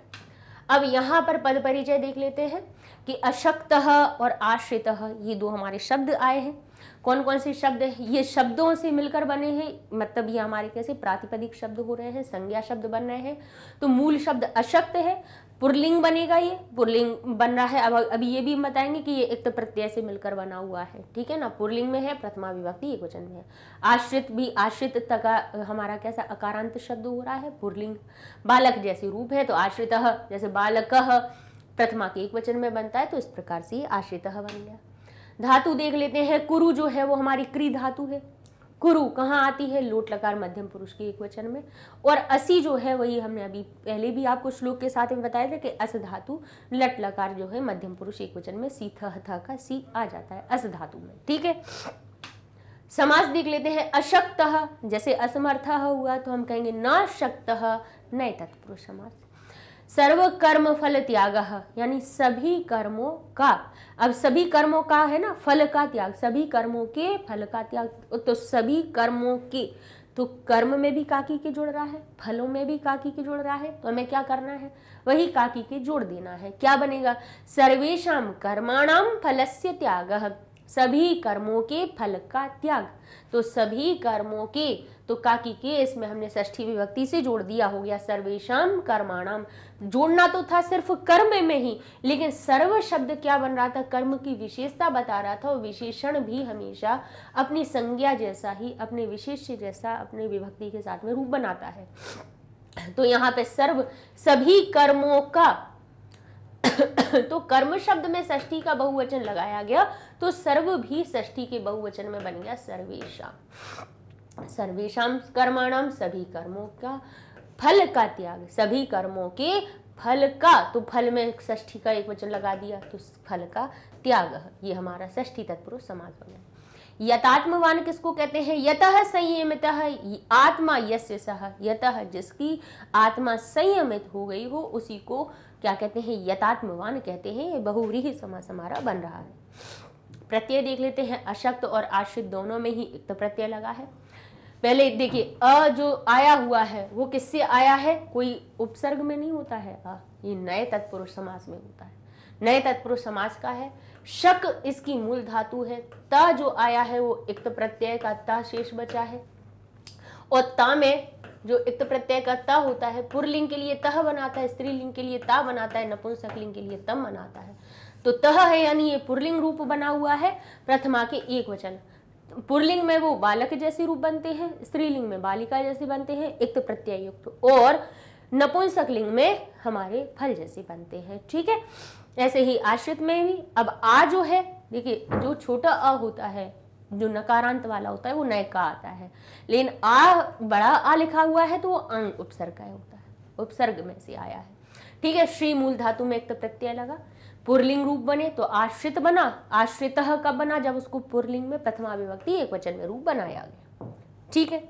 अब यहाँ पर पद परिचय देख लेते हैं कि अशक्त और आश्रित ये दो हमारे शब्द आए हैं कौन कौन से शब्द हैं ये शब्दों से मिलकर बने हैं मतलब ये हमारे कैसे प्रातिपदिक शब्द हो रहे हैं संज्ञा शब्द बन रहे हैं तो मूल शब्द अशक्त है पुरलिंग बनेगा ये पुरलिंग बन रहा है अब अभी ये भी बताएंगे कि ये एक तो प्रत्यय से मिलकर बना हुआ है ठीक है ना पुरलिंग में है प्रथमा विभक्ति एक वचन में है आश्रित भी आश्रित तका हमारा कैसा अकारांत शब्द हो रहा है पुरलिंग बालक जैसे रूप है तो आश्रित जैसे बालक प्रथमा के एक वचन में बनता है तो इस प्रकार से ये आश्रित बन गया धातु देख लेते हैं कुरु जो है वो हमारी क्री धातु है कुरु कहाँ आती है लोट लकार मध्यम पुरुष के एक वचन में और असी जो है वही हमने अभी पहले भी आपको श्लोक के साथ में बताया था कि अस धातु लट लकार जो है मध्यम पुरुष एक वचन में सी थ था का सी आ जाता है अस धातु में ठीक है समाज देख लेते हैं अशक्त जैसे असमर्थ हुआ तो हम कहेंगे न शक्त नए तत्पुरुष समाज सर्व कर्म फल त्याग यानी सभी कर्मों का अब सभी कर्मों का है ना फल का त्याग सभी कर्मों के फल का त्याग तो सभी कर्मों के तो कर्म में भी काकी के जुड़ रहा है फलों में भी काकी के जुड़ रहा है तो हमें क्या करना है वही काकी के जोड़ देना है क्या बनेगा सर्वेशम कर्माणाम फलस्य त्याग सभी कर्मों के फल का त्याग तो सभी कर्मों के तो काकी के इसमें हमने षष्ठी विभक्ति से जोड़ दिया हो गया सर्वेशम कर्माणाम जोड़ना तो था सिर्फ कर्म में ही लेकिन सर्व शब्द क्या बन रहा था कर्म की विशेषता बता रहा था और विशेषण भी हमेशा अपनी संज्ञा जैसा ही अपने विशेष जैसा अपने विभक्ति के साथ में रूप बनाता है तो यहाँ पे सर्व सभी कर्मों का *coughs* तो कर्म शब्द में षष्ठी का बहुवचन लगाया गया तो सर्व भी षष्ठी के बहुवचन में बन गया सर्वेशा सर्वेशा कर्माणाम सभी कर्मों का फल का त्याग सभी कर्मों के फल का तो फल में षष्ठी का एक वचन लगा दिया तो फल का त्याग ये हमारा षष्ठी तत्पुरुष समाज हो गया यथात्मवान किसको कहते हैं यतः संयमित आत्मा यस्य सह यतः जिसकी आत्मा संयमित हो गई हो उसी को क्या कहते हैं यथात्मवान कहते हैं ये ही समास हमारा बन रहा है प्रत्यय देख लेते हैं अशक्त और आश्रित दोनों में ही एक तो प्रत्यय लगा है पहले देखिए अ जो आया हुआ है वो किससे आया है कोई उपसर्ग में नहीं होता है आ ये नए तत्पुरुष समास में होता है नए तत्पुरुष समास का है शक इसकी मूल धातु है त जो आया है वो इक्त प्रत्यय का त शेष बचा है और ता में जो इक्त प्रत्यय का त होता है पुरलिंग के लिए तह बनाता है स्त्रीलिंग के लिए ता बनाता है नपुंसक लिंग के लिए तम बनाता है तो तह है यानी ये पुरलिंग रूप बना हुआ है प्रथमा के एक वचन पुरलिंग में वो बालक जैसे रूप बनते हैं स्त्रीलिंग में बालिका जैसे बनते हैं इक्त तो प्रत्ययुक्त और नपुंसक लिंग में हमारे फल जैसे बनते हैं ठीक है ऐसे ही आश्रित में भी अब आ जो है देखिए जो छोटा अ होता है जो नकारांत वाला होता है वो नय का आता है लेकिन आ बड़ा आ लिखा हुआ है तो वो अंग उपसर्ग का होता है उपसर्ग में से आया है ठीक है श्री मूल धातु में एक तो प्रत्यय लगा पुरलिंग रूप बने तो आश्रित बना आश्रित कब बना जब उसको पुरलिंग में प्रथमा विभक्ति एक वचन में रूप बनाया गया ठीक है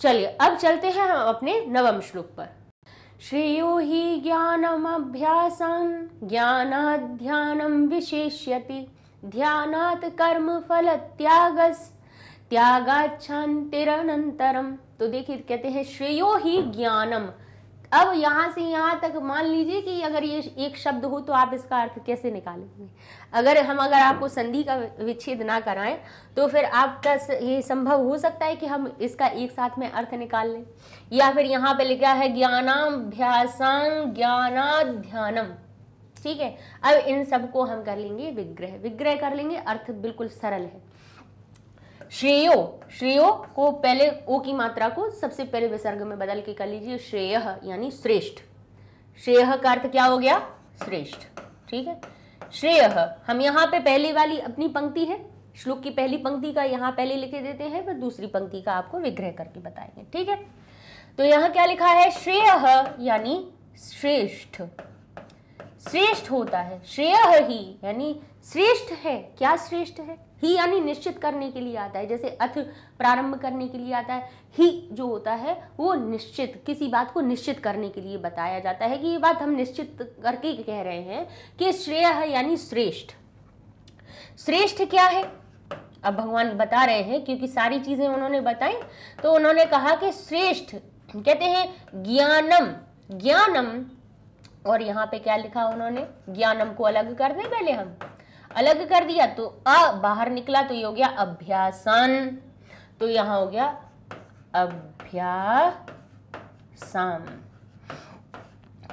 चलिए अब चलते हैं हम अपने नवम श्लोक पर श्रेयो ही ज्ञानम अभ्यास ज्ञानाध्यान विशेष्यति ध्यानात् कर्म फल त्यागस त्यागा तो देखिए कहते हैं श्रेयो ही ज्ञानम अब यहाँ से यहाँ तक मान लीजिए कि अगर ये एक शब्द हो तो आप इसका अर्थ कैसे निकालेंगे अगर हम अगर आपको संधि का विच्छेद ना कराएं तो फिर आपका ये संभव हो सकता है कि हम इसका एक साथ में अर्थ निकाल लें या फिर यहाँ पे लिखा है ज्ञानाभ्यासम ज्ञानाध्यानम ठीक है अब इन सबको हम कर लेंगे विग्रह विग्रह कर लेंगे अर्थ बिल्कुल सरल है श्रेयो श्रेयो को पहले ओ की मात्रा को सबसे पहले विसर्ग में बदल के कर लीजिए श्रेय यानी श्रेष्ठ श्रेय का अर्थ क्या हो गया श्रेष्ठ ठीक है श्रेय हम यहाँ पे पहली वाली अपनी पंक्ति है श्लोक की पहली पंक्ति का यहाँ पहले लिखे देते हैं फिर दूसरी पंक्ति का आपको विग्रह करके बताएंगे ठीक है तो यहाँ क्या लिखा है श्रेय यानी श्रेष्ठ श्रेष्ठ होता है श्रेय ही यानी श्रेष्ठ है क्या श्रेष्ठ है ही यानी निश्चित करने के लिए आता है जैसे अथ प्रारंभ करने के लिए आता है ही जो होता है वो निश्चित किसी बात को निश्चित करने के लिए बताया जाता है कि ये बात हम निश्चित करके कह रहे हैं कि श्रेय यानी श्रेष्ठ श्रेष्ठ क्या है अब भगवान बता रहे हैं क्योंकि सारी चीज़ें उन्होंने बताई तो उन्होंने कहा कि श्रेष्ठ कहते हैं ज्ञानम ज्ञानम और यहाँ पे क्या लिखा उन्होंने ज्ञानम को अलग कर दे पहले हम अलग कर दिया तो अ बाहर निकला तो ये हो गया अभ्यासन तो यहां हो गया अभ्यासन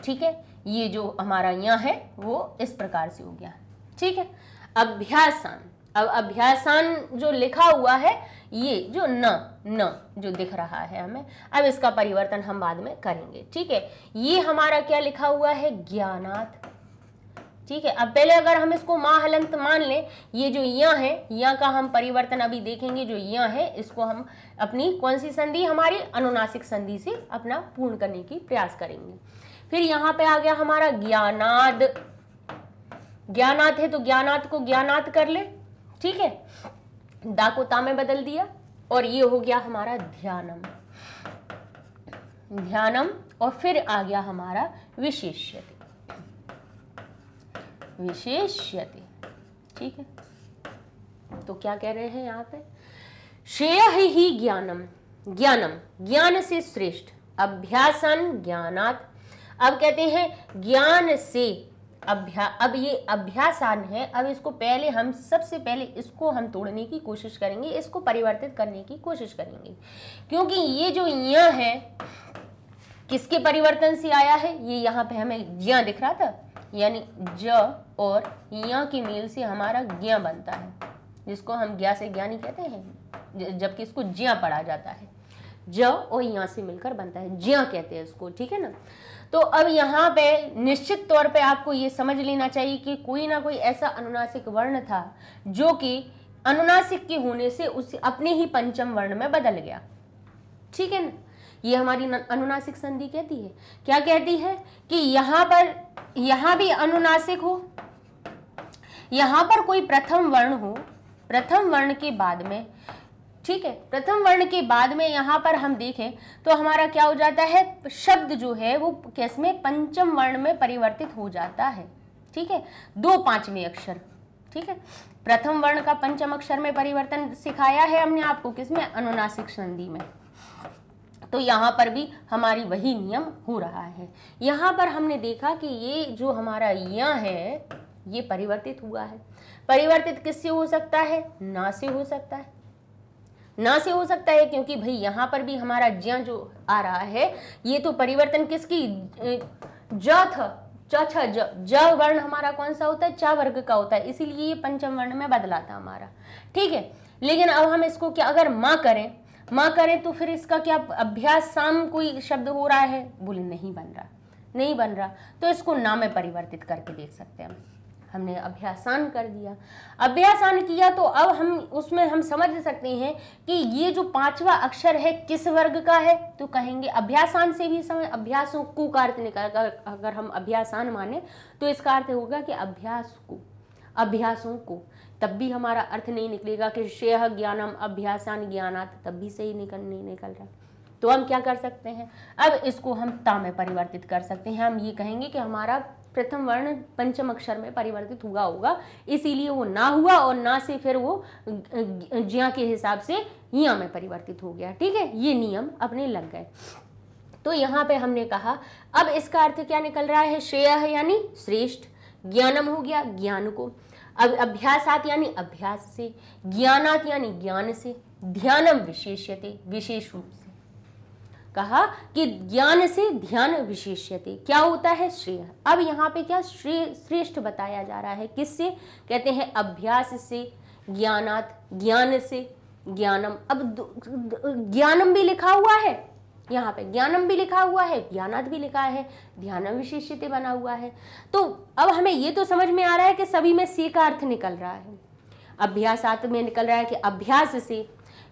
ठीक है ये जो हमारा यहां है वो इस प्रकार से हो गया ठीक है अभ्यासन अब अभ्यासान जो लिखा हुआ है ये जो न न जो दिख रहा है हमें अब इसका परिवर्तन हम बाद में करेंगे ठीक है ये हमारा क्या लिखा हुआ है ज्ञानात ठीक है अब पहले अगर हम इसको माँ मान लें ये जो या है या का हम परिवर्तन अभी देखेंगे जो या है इसको हम अपनी कौन सी संधि हमारी अनुनासिक संधि से अपना पूर्ण करने की प्रयास करेंगे फिर यहाँ पे आ गया हमारा ज्ञानाद ज्ञानाथ है तो ज्ञानाथ को ज्ञानाथ कर ले ठीक है दा को ता में बदल दिया और ये हो गया हमारा ध्यानम ध्यानम और फिर आ गया हमारा विशेष्यति विशेष्यति ठीक है तो क्या कह रहे हैं यहां पे श्रेय ही ज्ञानम ज्ञानम ज्ञान से श्रेष्ठ अभ्यासन ज्ञानात अब कहते हैं ज्ञान से अभ्या अब ये अभ्यासान है अब इसको पहले हम सबसे पहले इसको हम तोड़ने की कोशिश करेंगे इसको परिवर्तित करने की कोशिश करेंगे क्योंकि ये जो यहाँ है किसके परिवर्तन से आया है ये यहाँ पे हमें ज्ञा दिख रहा था यानी ज और यहाँ के मेल से हमारा ज्ञा बनता है जिसको हम ज्ञा से ज्ञानी कहते हैं जबकि इसको ज्ञा पढ़ा जाता है ज और यहाँ से मिलकर बनता है ज्या कहते हैं इसको ठीक है ना तो अब यहाँ पे निश्चित तौर पे आपको ये समझ लेना चाहिए कि कोई ना कोई ऐसा अनुनासिक वर्ण था जो कि अनुनासिक के होने से उसे अपने ही पंचम वर्ण में बदल गया ठीक है ना ये हमारी अनुनासिक संधि कहती है क्या कहती है कि यहाँ पर यहाँ भी अनुनासिक हो यहाँ पर कोई प्रथम वर्ण हो प्रथम वर्ण के बाद में ठीक है प्रथम वर्ण के बाद में यहाँ पर हम देखें तो हमारा क्या हो जाता है शब्द जो है वो किस में पंचम वर्ण में परिवर्तित हो जाता है ठीक है दो पांचवें अक्षर ठीक है प्रथम वर्ण का पंचम अक्षर में परिवर्तन सिखाया है हमने आपको किसमें अनुनासिक संधि में तो यहाँ पर भी हमारी वही नियम हो रहा है यहाँ पर हमने देखा कि ये जो हमारा य है ये परिवर्तित हुआ है परिवर्तित किससे हो सकता है ना से हो सकता है ना से हो सकता है क्योंकि भाई यहाँ पर भी हमारा ज जो आ रहा है ये तो परिवर्तन किसकी ज च ज वर्ण हमारा कौन सा होता है च वर्ग का होता है इसीलिए ये पंचम वर्ण में बदलाता हमारा ठीक है लेकिन अब हम इसको क्या अगर माँ करें माँ करें तो फिर इसका क्या अभ्यास साम कोई शब्द हो रहा है बोले नहीं बन रहा नहीं बन रहा तो इसको ना में परिवर्तित करके देख सकते हैं हम हमने अभ्यासान कर दिया अभ्यासान किया तो अब हम उसमें हम समझ सकते हैं कि ये जो पांचवा अक्षर है किस वर्ग का है तो कहेंगे अभ्यासान से भी समय अभ्यासों को का अर्थ निकाल अगर हम अभ्यासान माने तो इसका अर्थ होगा कि अभ्यास को अभ्यासों को तब भी हमारा अर्थ नहीं निकलेगा कि श्रेय ज्ञानम अभ्यासान ज्ञानात तब भी सही निकल नहीं निकल रहा तो हम क्या कर सकते हैं अब इसको हम ता में परिवर्तित कर सकते हैं हम ये कहेंगे कि हमारा प्रथम वर्ण पंचम अक्षर में परिवर्तित हुआ होगा इसीलिए वो ना हुआ और ना से फिर वो ज्या के हिसाब से या में परिवर्तित हो गया ठीक है ये नियम अपने लग गए तो यहाँ पे हमने कहा अब इसका अर्थ क्या निकल रहा है श्रेय यानी श्रेष्ठ ज्ञानम हो गया ज्ञान को अब अभ्यासात यानी अभ्यास से ज्ञानात यानी ज्ञान से ध्यानम विशेष्यते विशेष रूप से कहा कि ज्ञान से ध्यान विशेष्यते क्या होता है श्रेय अब यहाँ पे क्या श्रेय श्रेष्ठ बताया जा रहा है किससे कहते हैं अभ्यास से ज्ञानात ज्ञान से ज्ञानम अब ज्ञानम भी लिखा हुआ है यहाँ पे ज्ञानम भी लिखा हुआ है ज्ञानात भी लिखा है ध्यानम विशेषित बना हुआ है तो अब हमें ये तो समझ में आ रहा है कि सभी में से का अर्थ निकल रहा है अभ्यासात में निकल रहा है कि अभ्यास से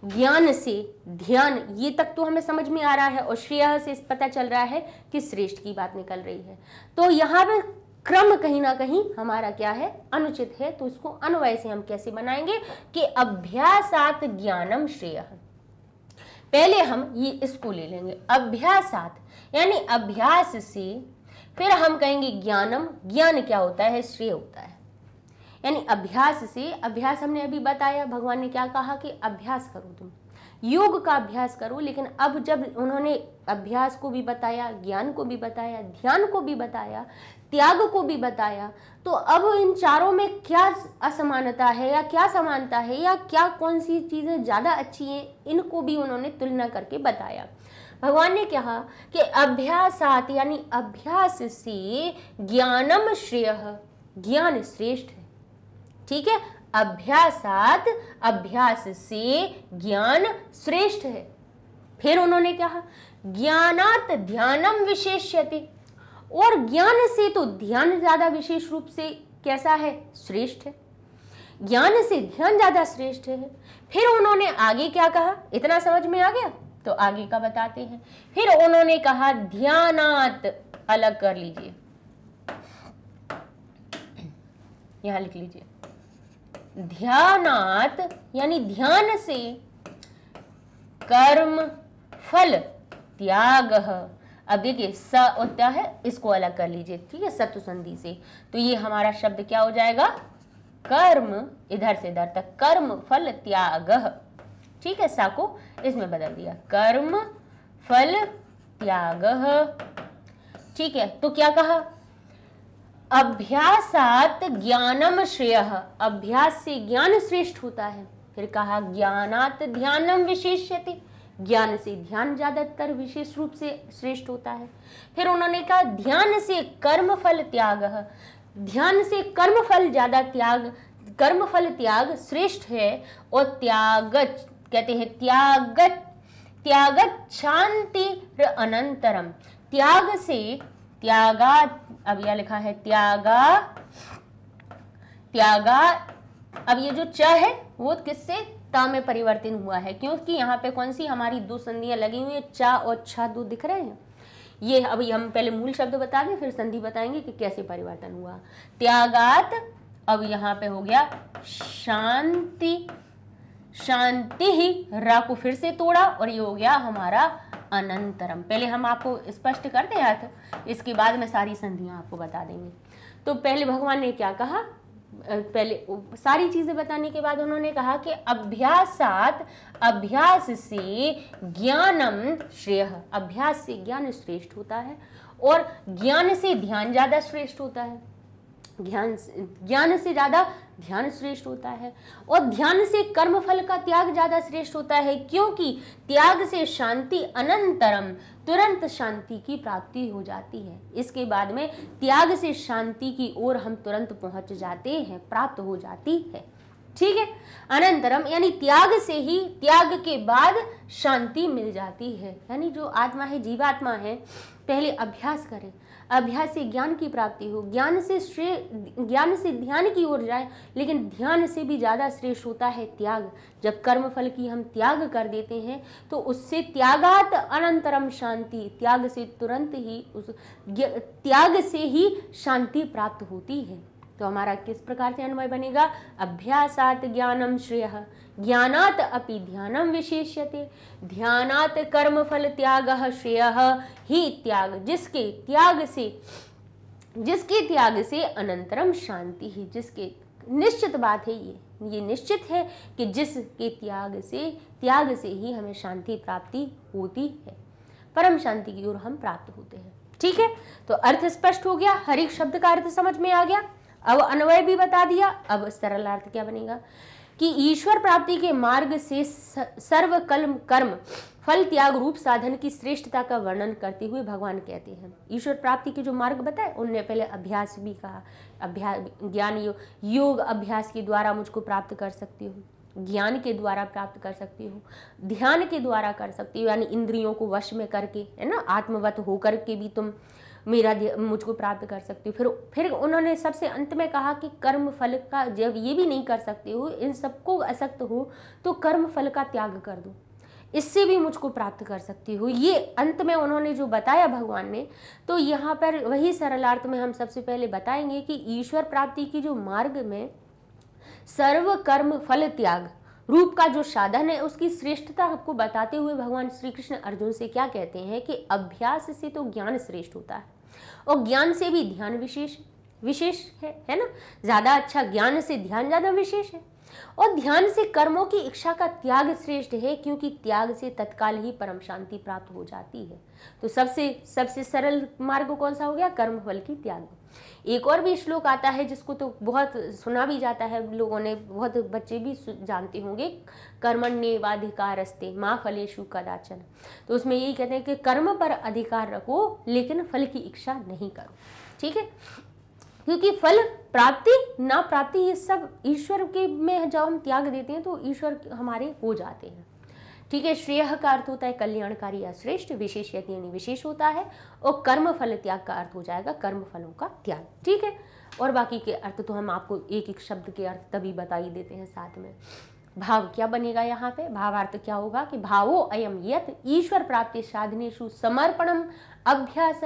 ज्ञान से ध्यान ये तक तो हमें समझ में आ रहा है और श्रेय से पता चल रहा है कि श्रेष्ठ की बात निकल रही है तो यहाँ पर क्रम कहीं ना कहीं हमारा क्या है अनुचित है तो इसको अनुवय से हम कैसे बनाएंगे कि अभ्यासात ज्ञानम श्रेय पहले हम ये इसको ले लेंगे अभ्यासात यानी अभ्यास से फिर हम कहेंगे ज्ञानम ज्ञान क्या होता है श्रेय होता है यानी अभ्यास से अभ्यास हमने अभी बताया भगवान ने क्या कहा कि अभ्यास करो तुम योग का अभ्यास करो लेकिन अब जब उन्होंने अभ्यास को भी बताया ज्ञान को भी बताया ध्यान को भी बताया त्याग को भी बताया तो अब इन चारों में क्या असमानता है या क्या समानता है या क्या कौन सी चीज़ें ज़्यादा अच्छी हैं इनको भी उन्होंने तुलना करके बताया भगवान ने कहा कि अभ्यासात यानी अभ्यास से ज्ञानम श्रेय ज्ञान श्रेष्ठ ठीक है अभ्यासात अभ्यास से ज्ञान श्रेष्ठ है फिर उन्होंने कहा ज्ञानात ध्यानम विशेष्यति और ज्ञान से तो ध्यान ज़्यादा विशेष रूप से कैसा है श्रेष्ठ है ज्ञान से ध्यान ज़्यादा श्रेष्ठ है फिर उन्होंने आगे क्या कहा इतना समझ में आ गया तो आगे का बताते हैं फिर उन्होंने कहा ध्यानात अलग कर लीजिए यहां लिख लीजिए ध्यानात यानी ध्यान से कर्म फल त्याग अब देखिए स और त्या है इसको अलग कर लीजिए ठीक है सत्व संधि से तो ये हमारा शब्द क्या हो जाएगा कर्म इधर से इधर तक कर्म फल त्याग ठीक है सा को इसमें बदल दिया कर्म फल त्याग ठीक है तो क्या कहा अभ्यासात ज्ञानम श्रेय अभ्यास से ज्ञान श्रेष्ठ होता है फिर कहा ज्ञानात ध्यानम विशेष्यति ज्ञान से ध्यान ज्यादातर विशेष रूप से श्रेष्ठ होता है फिर उन्होंने कहा ध्यान से कर्म फल त्याग ध्यान से कर्म फल ज्यादा त्याग कर्म फल त्याग श्रेष्ठ है और त्याग कहते हैं त्यागत त्यागत शांति अनंतरम त्याग से त्यागा अब यह लिखा है त्यागा त्यागा अब ये जो च है वो किससे त में परिवर्तन हुआ है क्योंकि यहाँ पे कौन सी हमारी दो संधियां लगी हुई है च और छ दो दिख रहे हैं ये अभी हम पहले मूल शब्द बता दें फिर संधि बताएंगे कि कैसे परिवर्तन हुआ त्यागात अब यहाँ पे हो गया शांति शांति ही रा को फिर से तोड़ा और ये हो गया हमारा अनंतरम पहले हम आपको स्पष्ट कर दें अर्थ इसके बाद में सारी संधियाँ आपको बता देंगे तो पहले भगवान ने क्या कहा पहले सारी चीज़ें बताने के बाद उन्होंने कहा कि अभ्यासात अभ्यास से ज्ञानम श्रेय अभ्यास से ज्ञान श्रेष्ठ होता है और ज्ञान से ध्यान ज़्यादा श्रेष्ठ होता है ज्ञान ज्ञान से ज़्यादा ध्यान श्रेष्ठ होता है और ध्यान से कर्म फल का त्याग ज़्यादा श्रेष्ठ होता है क्योंकि त्याग से शांति अनंतरम तुरंत शांति की प्राप्ति हो जाती है इसके बाद में त्याग से शांति की ओर हम तुरंत पहुंच जाते हैं प्राप्त हो जाती है ठीक है अनंतरम यानी त्याग से ही त्याग के बाद शांति मिल जाती है यानी जो आत्मा है जीवात्मा है पहले अभ्यास करें अभ्यास से ज्ञान की प्राप्ति हो ज्ञान से श्रेय ज्ञान से ध्यान की ओर जाए लेकिन ध्यान से भी ज़्यादा श्रेष्ठ होता है त्याग जब कर्म फल की हम त्याग कर देते हैं तो उससे त्यागात अनंतरम शांति त्याग से तुरंत ही उस त्याग से ही शांति प्राप्त होती है तो हमारा किस प्रकार से अन्वय बनेगा अभ्यासात ज्ञानम श्रेय ज्ञानात अपि ध्यानम विशेष्यते ध्यानात कर्म फल त्याग श्रेय ही त्याग जिसके त्याग से जिसके त्याग से अनंतरम शांति ही जिसके निश्चित बात है ये ये निश्चित है कि जिसके त्याग से त्याग से ही हमें शांति प्राप्ति होती है परम शांति की ओर हम प्राप्त होते हैं ठीक है तो अर्थ स्पष्ट हो गया हर एक शब्द का अर्थ समझ में आ गया अब अन्वय भी बता दिया अब सरल अर्थ क्या बनेगा कि ईश्वर प्राप्ति के मार्ग से सर्व कलम कर्म फल त्याग रूप साधन की श्रेष्ठता का वर्णन करते हुए भगवान कहते हैं ईश्वर प्राप्ति के जो मार्ग बताए उनने पहले अभ्यास भी कहा अभ्यास ज्ञान यो, योग अभ्यास के द्वारा मुझको प्राप्त कर सकती हूँ ज्ञान के द्वारा प्राप्त कर सकती हूँ ध्यान के द्वारा कर सकती हो यानी इंद्रियों को वश में करके है ना आत्मवत होकर के भी तुम मेरा मुझको प्राप्त कर सकती हूँ फिर फिर उन्होंने सबसे अंत में कहा कि कर्म फल का जब ये भी नहीं कर सकते हो इन सबको असक्त हो तो कर्म फल का त्याग कर दो इससे भी मुझको प्राप्त कर सकती हूँ ये अंत में उन्होंने जो बताया भगवान ने तो यहाँ पर वही सरलार्थ में हम सबसे पहले बताएंगे कि ईश्वर प्राप्ति की जो मार्ग में सर्व कर्म फल त्याग रूप का जो साधन है उसकी श्रेष्ठता आपको बताते हुए भगवान श्री कृष्ण अर्जुन से क्या कहते हैं कि अभ्यास से तो ज्ञान श्रेष्ठ होता है और ज्ञान से भी ध्यान विशेष विशेष है है ना ज़्यादा अच्छा ज्ञान से ध्यान ज़्यादा विशेष है और ध्यान से कर्मों की इच्छा का त्याग श्रेष्ठ है क्योंकि त्याग से तत्काल ही परम शांति प्राप्त हो जाती है तो सबसे सबसे सरल मार्ग कौन सा हो गया कर्म फल की त्याग एक और भी श्लोक आता है जिसको तो बहुत सुना भी जाता है लोगों ने बहुत बच्चे भी जानते होंगे कर्मण्यवाधिकारस्ते माँ फलेशु कदाचन तो उसमें यही कहते हैं कि कर्म पर अधिकार रखो लेकिन फल की इच्छा नहीं करो ठीक है क्योंकि फल प्राप्ति ना प्राप्ति ये सब ईश्वर के में जब हम त्याग देते हैं तो ईश्वर हमारे हो जाते हैं ठीक है श्रेय का अर्थ होता है कल्याणकारी या श्रेष्ठ विशेष यज्ञ यानी विशेष होता है और कर्म फल त्याग का अर्थ हो जाएगा कर्म फलों का त्याग ठीक है और बाकी के अर्थ तो हम आपको एक एक शब्द के अर्थ तभी बता ही देते हैं साथ में भाव क्या बनेगा यहाँ पे भावार्थ क्या होगा कि भावो अयम यत ईश्वर प्राप्ति साधनेशु समर्पणम अभ्यास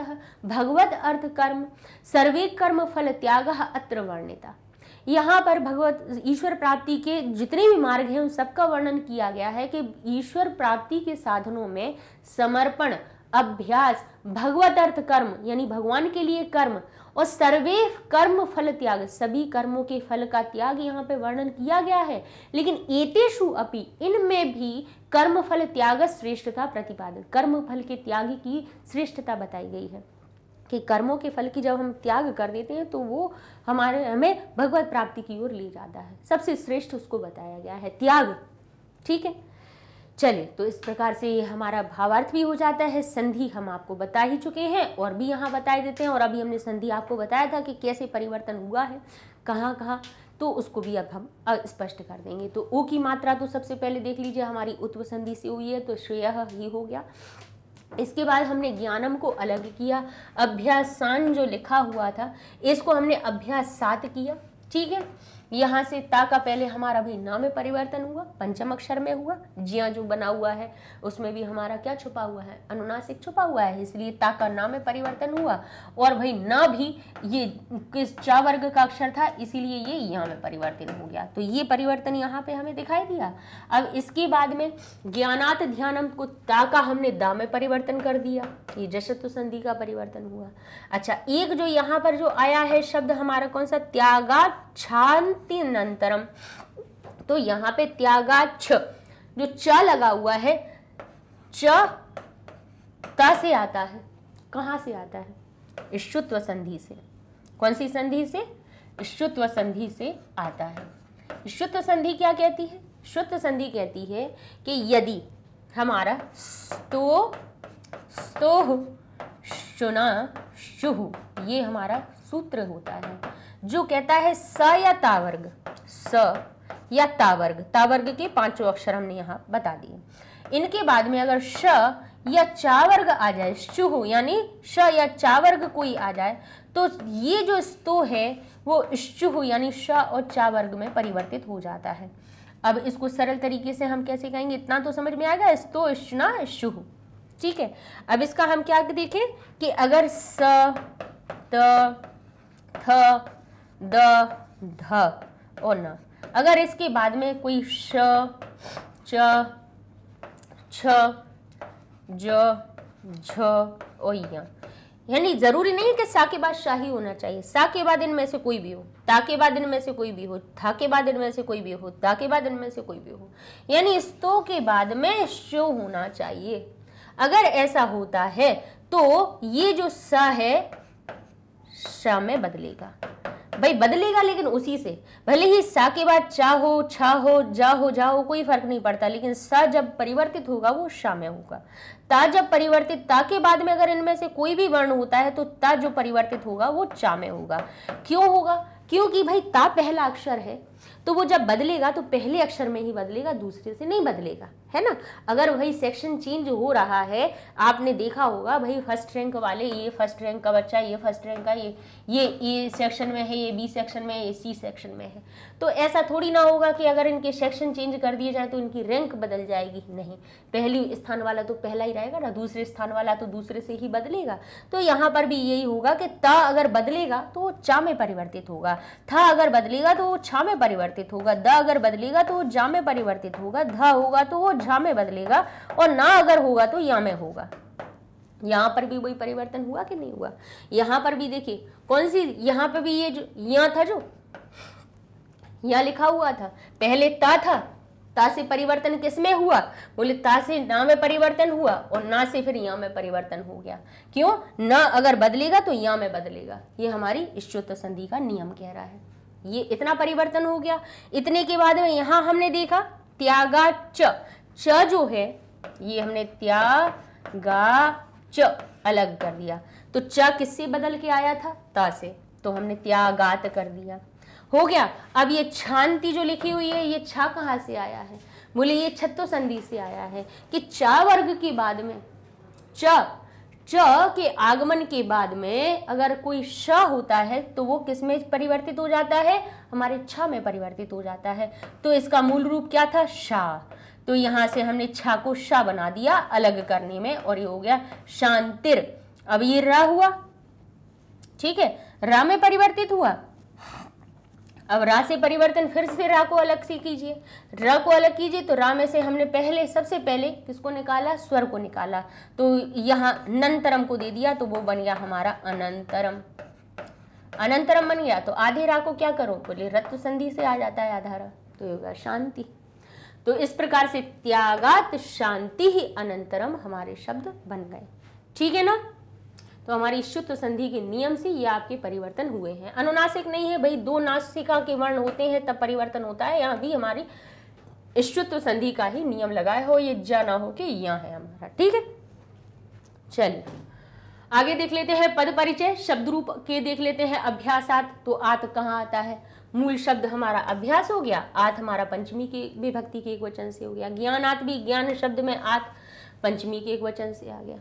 भगवत अर्थ कर्म सर्वे कर्म फल त्याग अत्र वर्णिता यहाँ पर भगवत ईश्वर प्राप्ति के जितने भी मार्ग हैं उन सबका वर्णन किया गया है कि ईश्वर प्राप्ति के साधनों में समर्पण अभ्यास भगवत अर्थ कर्म यानी भगवान के लिए कर्म और सर्वे कर्म फल त्याग सभी कर्मों के फल का त्याग यहाँ पे वर्णन किया गया है लेकिन एतेषु अपि इनमें भी कर्म फल त्याग श्रेष्ठता प्रतिपादन कर्म फल के त्याग की श्रेष्ठता बताई गई है कि कर्मों के फल की जब हम त्याग कर देते हैं तो वो हमारे हमें भगवत प्राप्ति की ओर ले जाता है सबसे श्रेष्ठ उसको बताया गया है त्याग ठीक है चले तो इस प्रकार से हमारा भावार्थ भी हो जाता है संधि हम आपको बता ही चुके हैं और भी यहाँ बताए देते हैं और अभी हमने संधि आपको बताया था कि कैसे परिवर्तन हुआ है कहाँ कहाँ तो उसको भी अब हम स्पष्ट कर देंगे तो ओ की मात्रा तो सबसे पहले देख लीजिए हमारी उत्व संधि से हुई है तो श्रेय ही हो गया इसके बाद हमने ज्ञानम को अलग किया अभ्यासान जो लिखा हुआ था इसको हमने अभ्यास सात किया ठीक है यहाँ से ता का पहले हमारा भी ना में परिवर्तन हुआ पंचम अक्षर में हुआ जिया जो बना हुआ है उसमें भी हमारा क्या छुपा हुआ है अनुनासिक छुपा हुआ है इसलिए ता का ना में परिवर्तन हुआ और भाई ना भी ये किस चा वर्ग का अक्षर था इसीलिए ये यहाँ में परिवर्तन हो गया तो ये परिवर्तन यहाँ पे हमें दिखाई दिया अब इसके बाद में ज्ञानात ध्यानम को ता का हमने दा में परिवर्तन कर दिया ये जशत्व संधि का परिवर्तन हुआ अच्छा एक जो यहाँ पर जो आया है शब्द हमारा कौन सा त्यागात छांति नंतरम तो यहां पे त्यागा छ जो च लगा हुआ है च ता से आता है कहां से आता है इश्चुत्व संधि से कौन सी संधि से इश्चुत्व संधि से आता है इश्चुत्व संधि क्या कहती है शुद्ध संधि कहती है कि यदि हमारा स्तो स्तोह शुना शुह ये हमारा सूत्र होता है जो कहता है स या तावर्ग स या तावर्ग तावर्ग के पांचों अक्षर हमने यहाँ बता दिए इनके बाद में अगर श या चावर्ग आ जाए शुह यानी श या चावर्ग कोई आ जाए तो ये जो स्तो है वो शुह यानी श और चावर्ग में परिवर्तित हो जाता है अब इसको सरल तरीके से हम कैसे कहेंगे इतना तो समझ में आएगा स्तो स्ना शुह ठीक है अब इसका हम क्या देखें कि अगर स त थ द ध और न अगर इसके बाद में कोई श च छ ज झ यानी ज़रूरी नहीं है कि सा के बाद शाही होना चाहिए सा के बाद इनमें से कोई भी हो ता के बाद इनमें से कोई भी हो था के बाद इनमें से कोई भी हो ता के बाद इनमें से कोई भी हो यानी इस तो के बाद में शो होना चाहिए अगर ऐसा होता है तो ये जो सा है शा में बदलेगा भाई बदलेगा लेकिन उसी से भले ही सा के बाद चा हो छा हो जा हो जा हो कोई फर्क नहीं पड़ता लेकिन सा जब परिवर्तित होगा वो शा में होगा ता जब परिवर्तित ता के बाद में अगर इनमें से कोई भी वर्ण होता है तो ता जो परिवर्तित होगा वो चा में होगा क्यों होगा क्योंकि भाई ता पहला अक्षर है तो वो जब बदलेगा तो पहले अक्षर में ही बदलेगा दूसरे से नहीं बदलेगा है ना अगर वही सेक्शन चेंज हो रहा है आपने देखा होगा भाई फर्स्ट रैंक वाले ये फर्स्ट रैंक का बच्चा ये फर्स्ट रैंक का ये ये ए सेक्शन में है ये बी सेक्शन में है ये सी सेक्शन में है तो ऐसा थोड़ी ना होगा कि अगर इनके सेक्शन चेंज कर दिए जाए तो इनकी रैंक बदल जाएगी नहीं पहली स्थान वाला तो पहला ही रहेगा ना दूसरे स्थान वाला तो दूसरे से ही बदलेगा तो यहाँ पर भी यही होगा कि त अगर बदलेगा तो वो चा में परिवर्तित होगा था अगर बदलेगा तो वो छा में परिवर्तित परिवर्तित होगा द अगर बदलेगा तो वो जा में परिवर्तित होगा ध होगा तो वो झा में बदलेगा और ना अगर होगा तो या में होगा यहाँ पर भी वही परिवर्तन हुआ कि नहीं हुआ यहाँ पर भी देखिए कौन सी यहाँ पर भी ये जो यहाँ था जो यहाँ लिखा हुआ था पहले ता था ता से परिवर्तन किस में हुआ बोले ता से ना में परिवर्तन हुआ और ना से फिर या में परिवर्तन हो गया क्यों ना अगर बदलेगा तो या में बदलेगा ये हमारी इश्चोत्तर संधि का नियम कह रहा है ये इतना परिवर्तन हो गया इतने के बाद में यहां हमने देखा त्यागा च च जो है ये हमने त्यागा च अलग कर दिया तो च किससे बदल के आया था ता से तो हमने त्यागात कर दिया हो गया अब ये छांति जो लिखी हुई है ये छा कहाँ से आया है बोले ये छत्तो संधि से आया है कि चा वर्ग के बाद में च च के आगमन के बाद में अगर कोई श होता है तो वो किस में परिवर्तित हो जाता है हमारे छ में परिवर्तित हो जाता है तो इसका मूल रूप क्या था शाह तो यहाँ से हमने छा को शा बना दिया अलग करने में और ये हो गया शांतिर अब ये रा हुआ ठीक है रा में परिवर्तित हुआ अब रा से परिवर्तन फिर से रा को अलग से कीजिए र को अलग कीजिए तो रा में से हमने पहले सबसे पहले किसको निकाला स्वर को निकाला तो यहाँ नंतरम को दे दिया तो वो बन गया हमारा अनंतरम अनंतरम बन गया तो आधे रा को क्या करो बोले तो रत्व संधि से आ जाता है आधा रा तो होगा शांति तो इस प्रकार से त्यागात शांति ही अनंतरम हमारे शब्द बन गए ठीक है ना तो हमारी शुद्ध संधि के नियम से ये आपके परिवर्तन हुए हैं अनुनासिक नहीं है भाई दो नासिका के वर्ण होते हैं तब परिवर्तन होता है यहाँ भी हमारी इश्युत्व संधि का ही नियम लगाए हो ये जा ना हो कि यहाँ है हमारा ठीक है चलिए आगे देख लेते हैं पद परिचय शब्द रूप के देख लेते हैं अभ्यासात तो आत कहाँ आता है मूल शब्द हमारा अभ्यास हो गया आत हमारा पंचमी के विभक्ति के एक वचन से हो गया आत भी ज्ञान शब्द में आत पंचमी के एक वचन से आ गया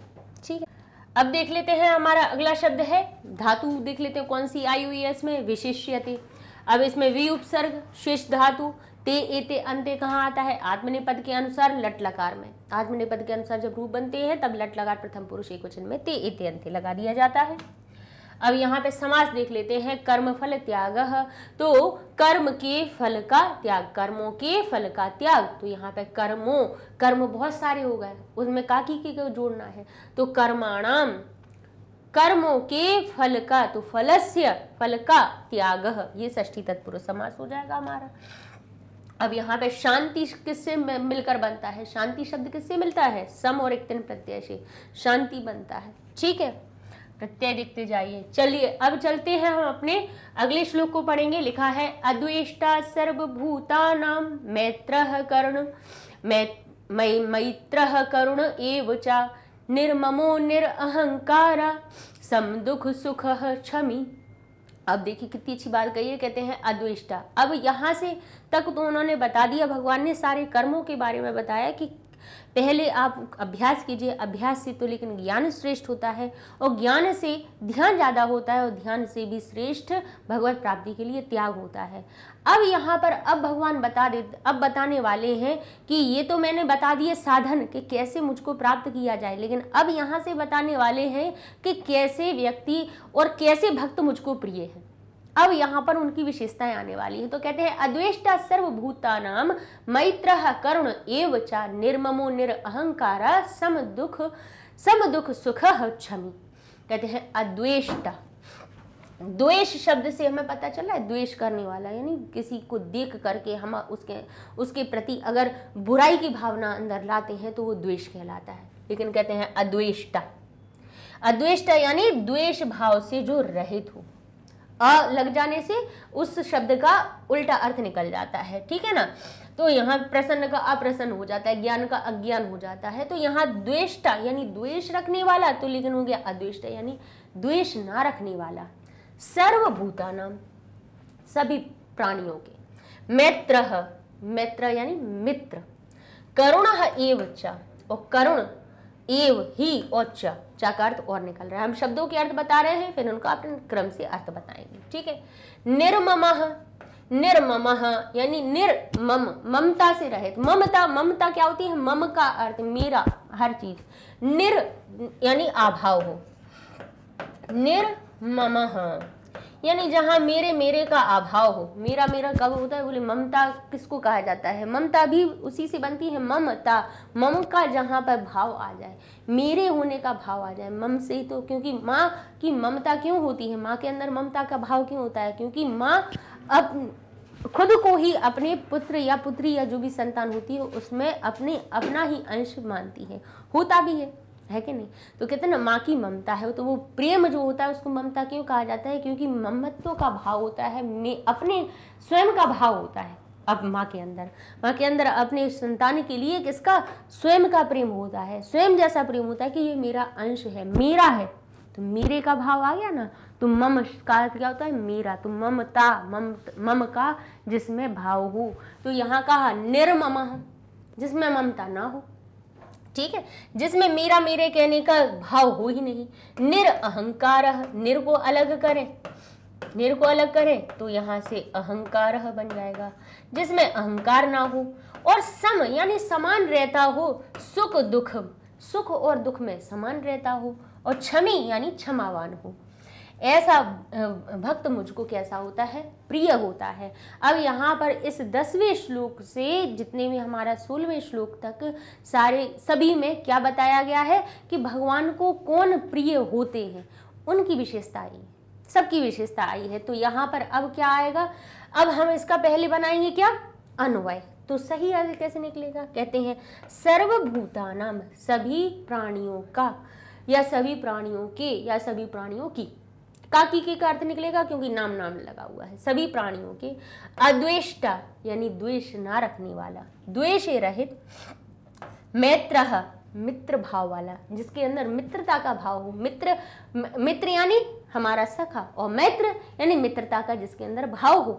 अब देख लेते हैं हमारा अगला शब्द है धातु देख लेते हैं कौन सी आई हुई है इसमें विशिष्यते अब इसमें वी उपसर्ग शेष धातु ते एते अंते कहाँ आता है आत्मनिपद के अनुसार लट लकार में आत्मनिपद के अनुसार जब रूप बनते हैं तब लट लकार प्रथम पुरुष एक में ते एते अंते लगा दिया जाता है अब यहाँ पे समास देख लेते हैं कर्म फल त्याग तो कर्म के फल का त्याग कर्मों के फल का त्याग तो यहाँ पे कर्मों कर्म बहुत सारे हो गए उसमें काकी के को जोड़ना है तो कर्माणाम कर्मों के फल का तो फलस्य फल का त्याग ये ष्ठी तत्पुरुष समास हो जाएगा हमारा अब यहाँ पे शांति किससे मिलकर बनता है शांति शब्द किससे मिलता है सम और एक प्रत्यय से शांति बनता है ठीक है प्रत्यय देखते जाइए चलिए अब चलते हैं हम अपने अगले श्लोक को पढ़ेंगे लिखा है अद्वेष्टा सर्वभूतानां मैत्र करुण मै मैत्र करुण एव चा निर्ममो निरअहकार सम दुख सुख क्षमी अब देखिए कितनी अच्छी बात कही है कहते हैं अद्वेष्टा अब यहाँ से तक तो उन्होंने बता दिया भगवान ने सारे कर्मों के बारे में बताया कि पहले आप अभ्यास कीजिए अभ्यास से तो लेकिन ज्ञान श्रेष्ठ होता है और ज्ञान से ध्यान ज़्यादा होता है और ध्यान से भी श्रेष्ठ भगवत प्राप्ति के लिए त्याग होता है अब यहाँ पर अब भगवान बता दे अब बताने वाले हैं कि ये तो मैंने बता दिए साधन कि कैसे मुझको प्राप्त किया जाए लेकिन अब यहाँ से बताने वाले हैं कि कैसे व्यक्ति और कैसे भक्त मुझको प्रिय है अब यहाँ पर उनकी विशेषताएं आने वाली हैं तो कहते हैं अद्वेष्टा सर्वभूता नाम मैत्र करुण एव चा निर्ममो निरअहकार सम दुख सम दुख सुख क्षमी कहते हैं अद्वेष्टा द्वेष शब्द से हमें पता चला है द्वेष करने वाला यानी किसी को देख करके हम उसके उसके प्रति अगर बुराई की भावना अंदर लाते हैं तो वो द्वेष कहलाता है लेकिन कहते हैं अद्वेष्टा अद्वेष्टा यानी द्वेष भाव से जो रहित हो अ लग जाने से उस शब्द का उल्टा अर्थ निकल जाता है ठीक है ना तो यहाँ प्रसन्न का अप्रसन्न हो जाता है ज्ञान का अज्ञान हो जाता है तो यहाँ द्वेष्टा यानी द्वेष रखने वाला तो लेकिन हो गया अद्वेष्ट यानी द्वेष ना रखने वाला सर्वभूता नाम सभी प्राणियों के मैत्र मैत्र यानी मित्र करुण एवं और करुण एव ही और च चा का अर्थ और निकल रहा है हम शब्दों के अर्थ बता रहे हैं फिर उनका अपने क्रम से अर्थ बताएंगे ठीक है निर्मम निर्मम यानी निर्मम ममता से रहित ममता ममता क्या होती है मम का अर्थ मेरा हर चीज निर यानी अभाव हो निर्मम यानी जहाँ मेरे मेरे का अभाव हो मेरा मेरा कब होता है बोले ममता किसको कहा जाता है ममता भी उसी से बनती है ममता मम का जहाँ पर भाव आ जाए मेरे होने का भाव आ जाए मम से ही तो क्योंकि माँ की ममता क्यों होती है माँ के अंदर ममता का भाव क्यों होता है क्योंकि माँ अब खुद को ही अपने पुत्र या पुत्री या जो भी संतान होती है उसमें अपने अपना ही अंश मानती है होता भी है है कि नहीं तो कहते हैं ना माँ की ममता है तो वो प्रेम जो होता है उसको ममता क्यों कहा जाता है क्योंकि ममत्व का भाव होता है में अपने स्वयं का भाव होता है अब माँ के अंदर माँ के अंदर अपने संतान के लिए किसका स्वयं का प्रेम होता है स्वयं जैसा प्रेम होता है कि ये मेरा अंश है मेरा है तो मेरे का भाव आ गया ना तो मम का क्या होता है मेरा तो ममता मम मम का जिसमें भाव हो तो यहाँ कहा निर्मम जिसमें ममता ना हो ठीक है जिसमें मेरा मेरे कहने का भाव हो ही नहीं अहंकार निर को अलग करें निर को अलग करें तो यहां से अहंकार बन जाएगा जिसमें अहंकार ना हो और सम यानी समान रहता हो सुख दुख सुख और दुख में समान रहता हो और क्षमी यानी क्षमावान हो ऐसा भक्त मुझको कैसा होता है प्रिय होता है अब यहाँ पर इस दसवें श्लोक से जितने भी हमारा सोलहवें श्लोक तक सारे सभी में क्या बताया गया है कि भगवान को कौन प्रिय होते हैं उनकी विशेषता आई सबकी विशेषता आई है तो यहाँ पर अब क्या आएगा अब हम इसका पहले बनाएंगे क्या अन्वय तो सही आगे कैसे निकलेगा कहते हैं सर्वभूतानाम सभी प्राणियों का या सभी प्राणियों के या सभी प्राणियों की काकी के का अर्थ निकलेगा क्योंकि नाम नाम लगा हुआ है सभी प्राणियों के अद्वेष्टा यानी द्वेष ना रखने वाला द्वेष रहित मैत्र मित्र भाव वाला जिसके अंदर मित्रता का भाव हो मित्र मित्र यानी हमारा सखा और मैत्र यानी मित्रता का जिसके अंदर भाव हो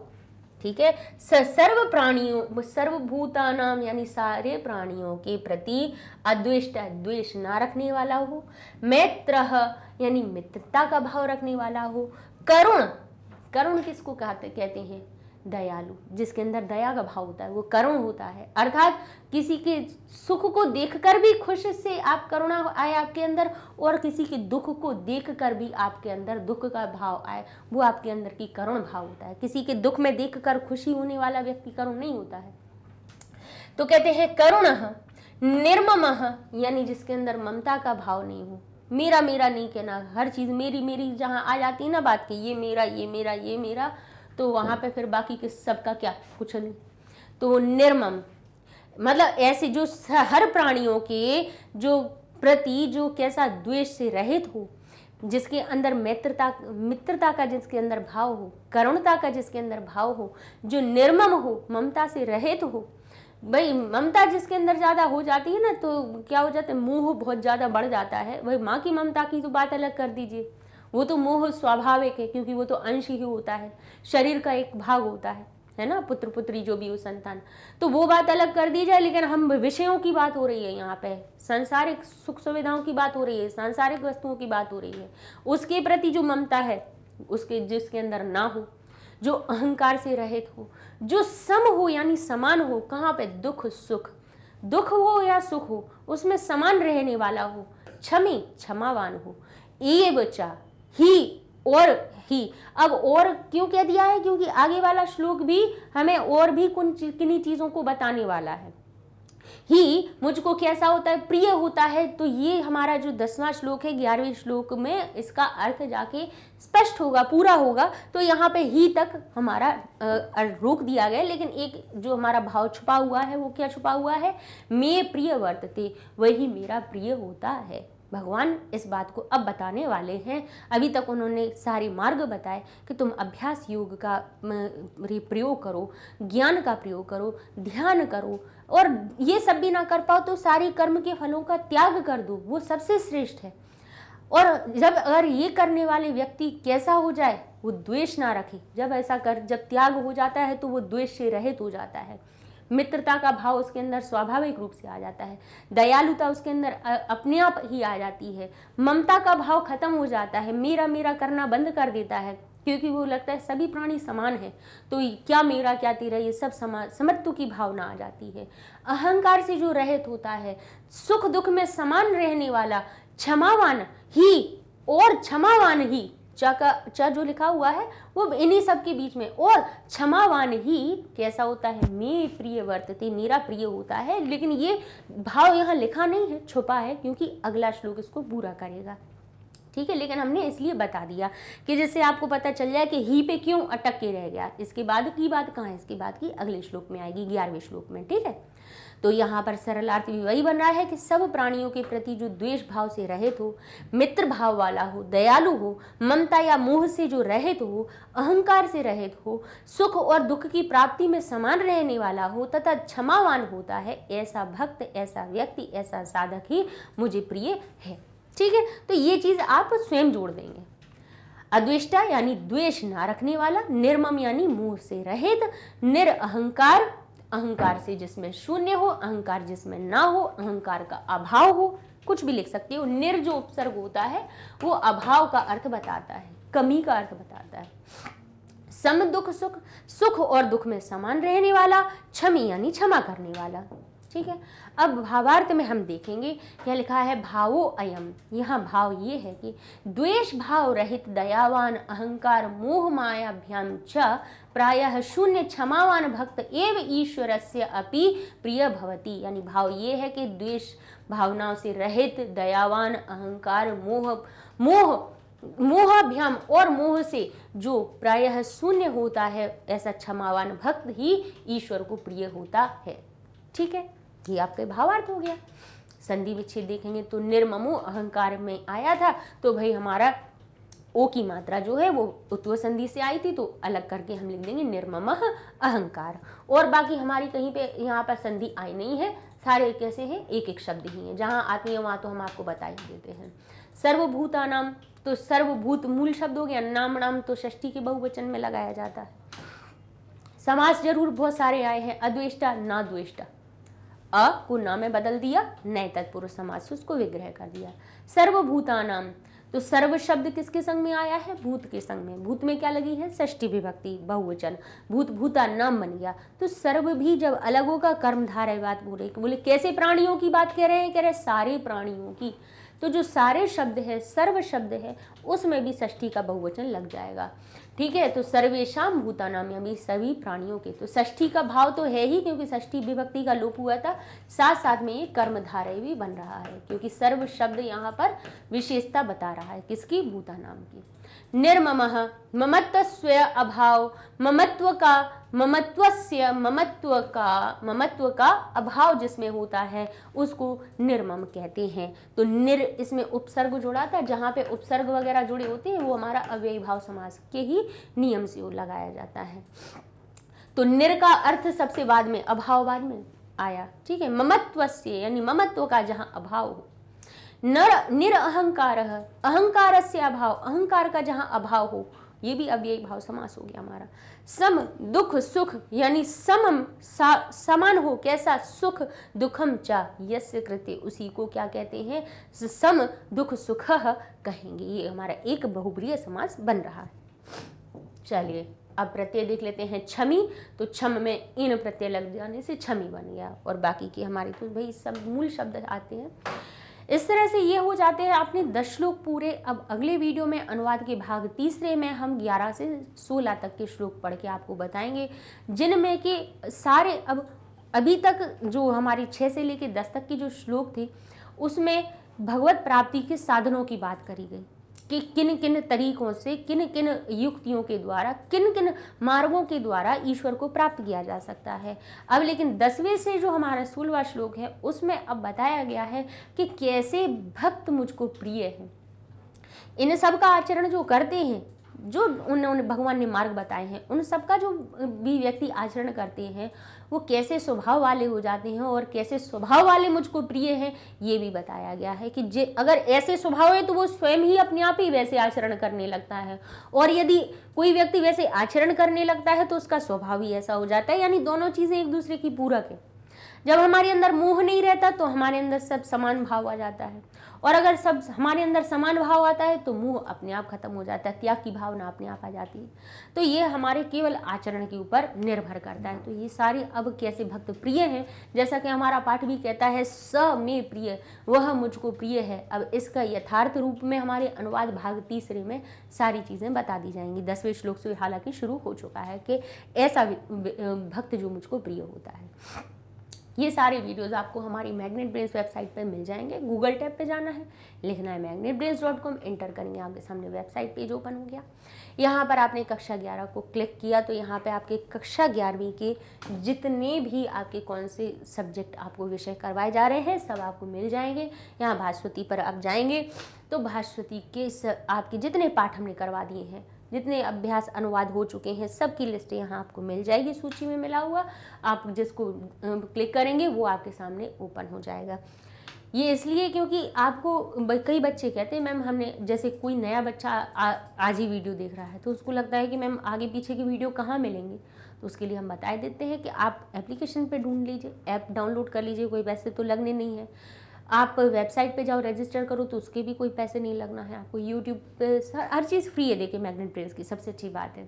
ठीक है सर्व प्राणियों सर्वभूता नाम यानी सारे प्राणियों के प्रति अद्वेष्ट द्वेष ना रखने वाला हो मैत्र यानी मित्रता का भाव रखने वाला हो करुण करुण किसको कहते कहते हैं दयालु जिसके अंदर दया का भाव होता है वो करुण होता है अर्थात किसी के सुख को देखकर भी खुश से आप करुणा आए आपके अंदर और किसी के दुख को देखकर भी आपके अंदर दुख का भाव आए वो आपके अंदर की करुण भाव होता है किसी के दुख में देखकर खुशी होने वाला व्यक्ति करुण नहीं होता है तो कहते हैं करुण निर्मम यानी जिसके अंदर ममता का भाव नहीं हो मेरा मेरा नहीं कहना हर चीज़ मेरी मेरी जहाँ आ जाती है ना बात की ये मेरा ये मेरा ये मेरा तो वहाँ पे फिर बाकी किस सब का क्या कुछ नहीं तो निर्मम मतलब ऐसे जो हर प्राणियों के जो प्रति जो कैसा द्वेष से रहित हो जिसके अंदर मित्रता मित्रता का जिसके अंदर भाव हो करुणता का जिसके अंदर भाव हो जो निर्मम हो ममता से रहित हो भाई ममता जिसके अंदर ज़्यादा हो जाती है ना तो क्या हो जाता है मोह बहुत ज़्यादा बढ़ जाता है भाई माँ की ममता की तो बात अलग कर दीजिए वो तो मोह स्वाभाविक है क्योंकि वो तो अंश ही होता है शरीर का एक भाग होता है है ना पुत्र पुत्री जो भी हो संतान तो वो बात अलग कर दी जाए लेकिन हम विषयों की बात हो रही है यहाँ पे सांसारिक सुख सुविधाओं की बात हो रही है सांसारिक वस्तुओं की बात हो रही है उसके प्रति जो ममता है उसके जिसके अंदर ना हो जो अहंकार से रहित हो जो सम हो यानी समान हो कहाँ पे दुख सुख दुख हो या सुख हो उसमें समान रहने वाला हो क्षमी क्षमावान हो ये बचा ही और ही अब और क्यों कह दिया है क्योंकि आगे वाला श्लोक भी हमें और भी किन्हीं चीज़ों को बताने वाला है ही मुझको कैसा होता है प्रिय होता है तो ये हमारा जो दसवां श्लोक है ग्यारहवें श्लोक में इसका अर्थ जाके स्पष्ट होगा पूरा होगा तो यहाँ पे ही तक हमारा रोक दिया गया लेकिन एक जो हमारा भाव छुपा हुआ है वो क्या छुपा हुआ है मे प्रिय वर्तते वही मेरा प्रिय होता है भगवान इस बात को अब बताने वाले हैं अभी तक उन्होंने सारे मार्ग बताए कि तुम अभ्यास योग का प्रयोग करो ज्ञान का प्रयोग करो ध्यान करो और ये सब भी ना कर पाओ तो सारे कर्म के फलों का त्याग कर दो वो सबसे श्रेष्ठ है और जब अगर ये करने वाले व्यक्ति कैसा हो जाए वो द्वेष ना रखे जब ऐसा कर जब त्याग हो जाता है तो वो द्वेष से रहित हो जाता है मित्रता का भाव उसके अंदर स्वाभाविक रूप से आ जाता है दयालुता उसके अंदर अपने आप ही आ जाती है ममता का भाव खत्म हो जाता है मेरा मेरा करना बंद कर देता है क्योंकि वो लगता है सभी प्राणी समान है तो क्या मेरा क्या तेरा ये सब समा समत्व की भावना आ जाती है अहंकार से जो रहित होता है सुख दुख में समान रहने वाला क्षमावान ही और क्षमावान ही च का च जो लिखा हुआ है वो इन्हीं सब के बीच में और क्षमावान ही कैसा होता है मे प्रिय वर्तते मेरा प्रिय होता है लेकिन ये भाव यहाँ लिखा नहीं है छुपा है क्योंकि अगला श्लोक इसको पूरा करेगा ठीक है लेकिन हमने इसलिए बता दिया कि जैसे आपको पता चल जाए कि ही पे क्यों अटक के रह गया इसके बाद की बात कहाँ है इसके बाद की अगले श्लोक में आएगी ग्यारहवें श्लोक में ठीक है तो यहाँ पर सरल अर्थ भी वही बन रहा है कि सब प्राणियों के प्रति जो द्वेष भाव से रहित हो मित्र भाव वाला हो दयालु हो ममता या मोह से जो रहित हो अहंकार से रहित हो सुख और दुख की प्राप्ति में समान रहने वाला हो तथा क्षमावान होता है ऐसा भक्त ऐसा व्यक्ति ऐसा साधक ही मुझे प्रिय है ठीक है तो ये चीज़ आप स्वयं जोड़ देंगे अद्वेष्टा यानी द्वेष ना रखने वाला निर्मम यानी मोह से रहित निर अहंकार अहंकार से जिसमें शून्य हो अहंकार जिसमें ना हो अहंकार का अभाव हो कुछ भी लिख सकती हो निर जो उपसर्ग होता है वो अभाव का अर्थ बताता है कमी का अर्थ बताता है सम दुख सुख सुख और दुख में समान रहने वाला क्षमी यानी क्षमा करने वाला ठीक है अब भावार्थ में हम देखेंगे यह लिखा है भावो अयम यहाँ भाव ये है कि द्वेष भाव रहित दयावान अहंकार मोह माया भ्याम प्रायः शून्य क्षमावान भक्त एव ईश्वर से अपि प्रिय भवती यानी भाव ये है कि द्वेष भावनाओं से रहित दयावान अहंकार मोह मोह मोहाभ्याम और मोह से जो प्रायः शून्य होता है ऐसा क्षमावान भक्त ही ईश्वर को प्रिय होता है ठीक है ये आपके भावार्थ हो गया संधि विच्छेद देखेंगे तो निर्ममो अहंकार में आया था तो भाई हमारा ओ की मात्रा जो है वो उत्व संधि से आई थी तो अलग करके हम लिख देंगे निर्मम अहंकार और बाकी हमारी कहीं पे यहाँ पर संधि आई नहीं है सारे कैसे हैं एक एक शब्द ही है जहाँ आती है वहाँ तो हम आपको बता ही देते हैं सर्वभूता नाम तो सर्वभूत मूल शब्द हो गया नाम नाम तो षष्ठी के बहुवचन में लगाया जाता है समास जरूर बहुत सारे आए हैं अद्वेष्टा ना द्वेष्टा अ को ना में बदल दिया नए तत्पुरुष समास उसको विग्रह कर दिया सर्वभूतानाम तो सर्व शब्द किसके संग में आया है भूत के संग में भूत में क्या लगी है षष्ठी विभक्ति बहुवचन भूत भूता नाम बन गया तो सर्व भी जब अलग होगा कर्मधारय बात बोले बोले कैसे प्राणियों की बात कह रहे हैं कह रहे सारे प्राणियों की तो जो सारे शब्द है सर्व शब्द है उसमें भी षष्ठी का बहुवचन लग जाएगा ठीक है तो सर्वेशम भूतानाम यानी सभी प्राणियों के तो षष्ठी का भाव तो है ही क्योंकि षष्ठी विभक्ति का लोप हुआ था साथ साथ में ये कर्मधारय भी बन रहा है क्योंकि सर्व शब्द यहाँ पर विशेषता बता रहा है किसकी भूतानाम की निर्मम ममत्वस्य अभाव ममत्व का से ममत्व का ममत्व का अभाव जिसमें होता है उसको निर्मम कहते हैं तो निर इसमें उपसर्ग जुड़ा था जहाँ पे उपसर्ग वगैरह जुड़े होते हैं वो हमारा अव्यय भाव समाज के ही नियम से लगाया जाता है तो निर का अर्थ सबसे बाद में अभाव बाद में आया ठीक है ममत्व से यानी ममत्व का जहाँ अभाव हो नर निरअहकार अहंकार से अभाव अहंकार का जहाँ अभाव हो ये भी अव्ययी भाव समास हो गया हमारा सम दुख सुख यानी सम समान हो कैसा सुख दुखम चा यस्य कृते उसी को क्या कहते हैं सम दुख सुख कहेंगे ये हमारा एक बहुप्रिय समास बन रहा है चलिए अब प्रत्यय देख लेते हैं छमी तो छम में इन प्रत्यय लग जाने से छमी बन गया और बाकी की हमारे तो भाई सब मूल शब्द आते हैं इस तरह से ये हो जाते हैं अपने दस श्लोक पूरे अब अगले वीडियो में अनुवाद के भाग तीसरे में हम ग्यारह से सोलह तक के श्लोक पढ़ के आपको बताएंगे जिनमें कि सारे अब अभी तक जो हमारी छः से लेकर दस तक की जो श्लोक थे उसमें भगवत प्राप्ति के साधनों की बात करी गई कि किन किन तरीकों से किन किन युक्तियों के द्वारा किन किन मार्गों के द्वारा ईश्वर को प्राप्त किया जा सकता है अब लेकिन दसवें से जो हमारा सोलवा श्लोक है उसमें अब बताया गया है कि कैसे भक्त मुझको प्रिय हैं इन सब का आचरण जो करते हैं जो उन्होंने भगवान ने मार्ग बताए हैं उन सबका जो भी व्यक्ति आचरण करते हैं वो कैसे स्वभाव वाले हो जाते हैं और कैसे स्वभाव वाले मुझको प्रिय हैं ये भी बताया गया है कि जे अगर ऐसे स्वभाव है तो वो स्वयं ही अपने आप ही वैसे आचरण करने लगता है और यदि कोई व्यक्ति वैसे आचरण करने लगता है तो उसका स्वभाव ही ऐसा हो जाता है यानी दोनों चीज़ें एक दूसरे की पूरक है जब हमारे अंदर मोह नहीं रहता तो हमारे अंदर सब समान भाव आ जाता है और अगर सब हमारे अंदर समान भाव आता है तो मुंह अपने आप खत्म हो जाता है त्याग की भावना अपने आप आ जाती है तो ये हमारे केवल आचरण के ऊपर निर्भर करता है तो ये सारे अब कैसे भक्त प्रिय हैं जैसा कि हमारा पाठ भी कहता है स में प्रिय वह मुझको प्रिय है अब इसका यथार्थ रूप में हमारे अनुवाद भाग तीसरे में सारी चीज़ें बता दी जाएंगी दसवें श्लोक से हालांकि शुरू हो चुका है कि ऐसा भक्त जो मुझको प्रिय होता है ये सारे वीडियोस आपको हमारी मैग्नेट ब्रेन्स वेबसाइट पर मिल जाएंगे गूगल टैब पे जाना है लिखना है Magnet Brains dot com enter करेंगे आपके सामने वेबसाइट पेज ओपन हो गया यहाँ पर आपने कक्षा ग्यारह को क्लिक किया तो यहाँ पे आपके कक्षा ग्यारहवीं के जितने भी आपके कौन से सब्जेक्ट आपको विषय करवाए जा रहे हैं सब आपको मिल जाएंगे यहाँ भास्वती पर आप जाएंगे तो भास्वती के आपके जितने पाठ हमने करवा दिए हैं जितने अभ्यास अनुवाद हो चुके हैं सबकी लिस्ट यहाँ आपको मिल जाएगी सूची में मिला हुआ आप जिसको क्लिक करेंगे वो आपके सामने ओपन हो जाएगा ये इसलिए क्योंकि आपको कई बच्चे कहते हैं मैम हमने जैसे कोई नया बच्चा आ, आज ही वीडियो देख रहा है तो उसको लगता है कि मैम आगे पीछे की वीडियो कहाँ मिलेंगी तो उसके लिए हम बता देते हैं कि आप एप्लीकेशन पे ढूंढ लीजिए ऐप डाउनलोड कर लीजिए कोई वैसे तो लगने नहीं है आप वेबसाइट पे जाओ रजिस्टर करो तो उसके भी कोई पैसे नहीं लगना है आपको यूट्यूब पे हर चीज़ फ्री है देखिए मैग्नेट प्रेस की सबसे अच्छी बात है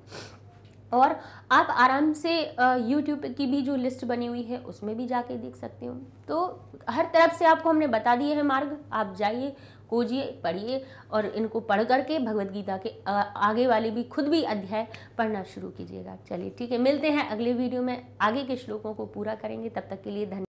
और आप आराम से यूट्यूब की भी जो लिस्ट बनी हुई है उसमें भी जाके देख सकते हो तो हर तरफ से आपको हमने बता दिए हैं मार्ग आप जाइए खोजिए पढ़िए और इनको पढ़ करके भगवत गीता के आगे वाले भी खुद भी अध्याय पढ़ना शुरू कीजिएगा चलिए ठीक है मिलते हैं अगले वीडियो में आगे के श्लोकों को पूरा करेंगे तब तक के लिए धन्यवाद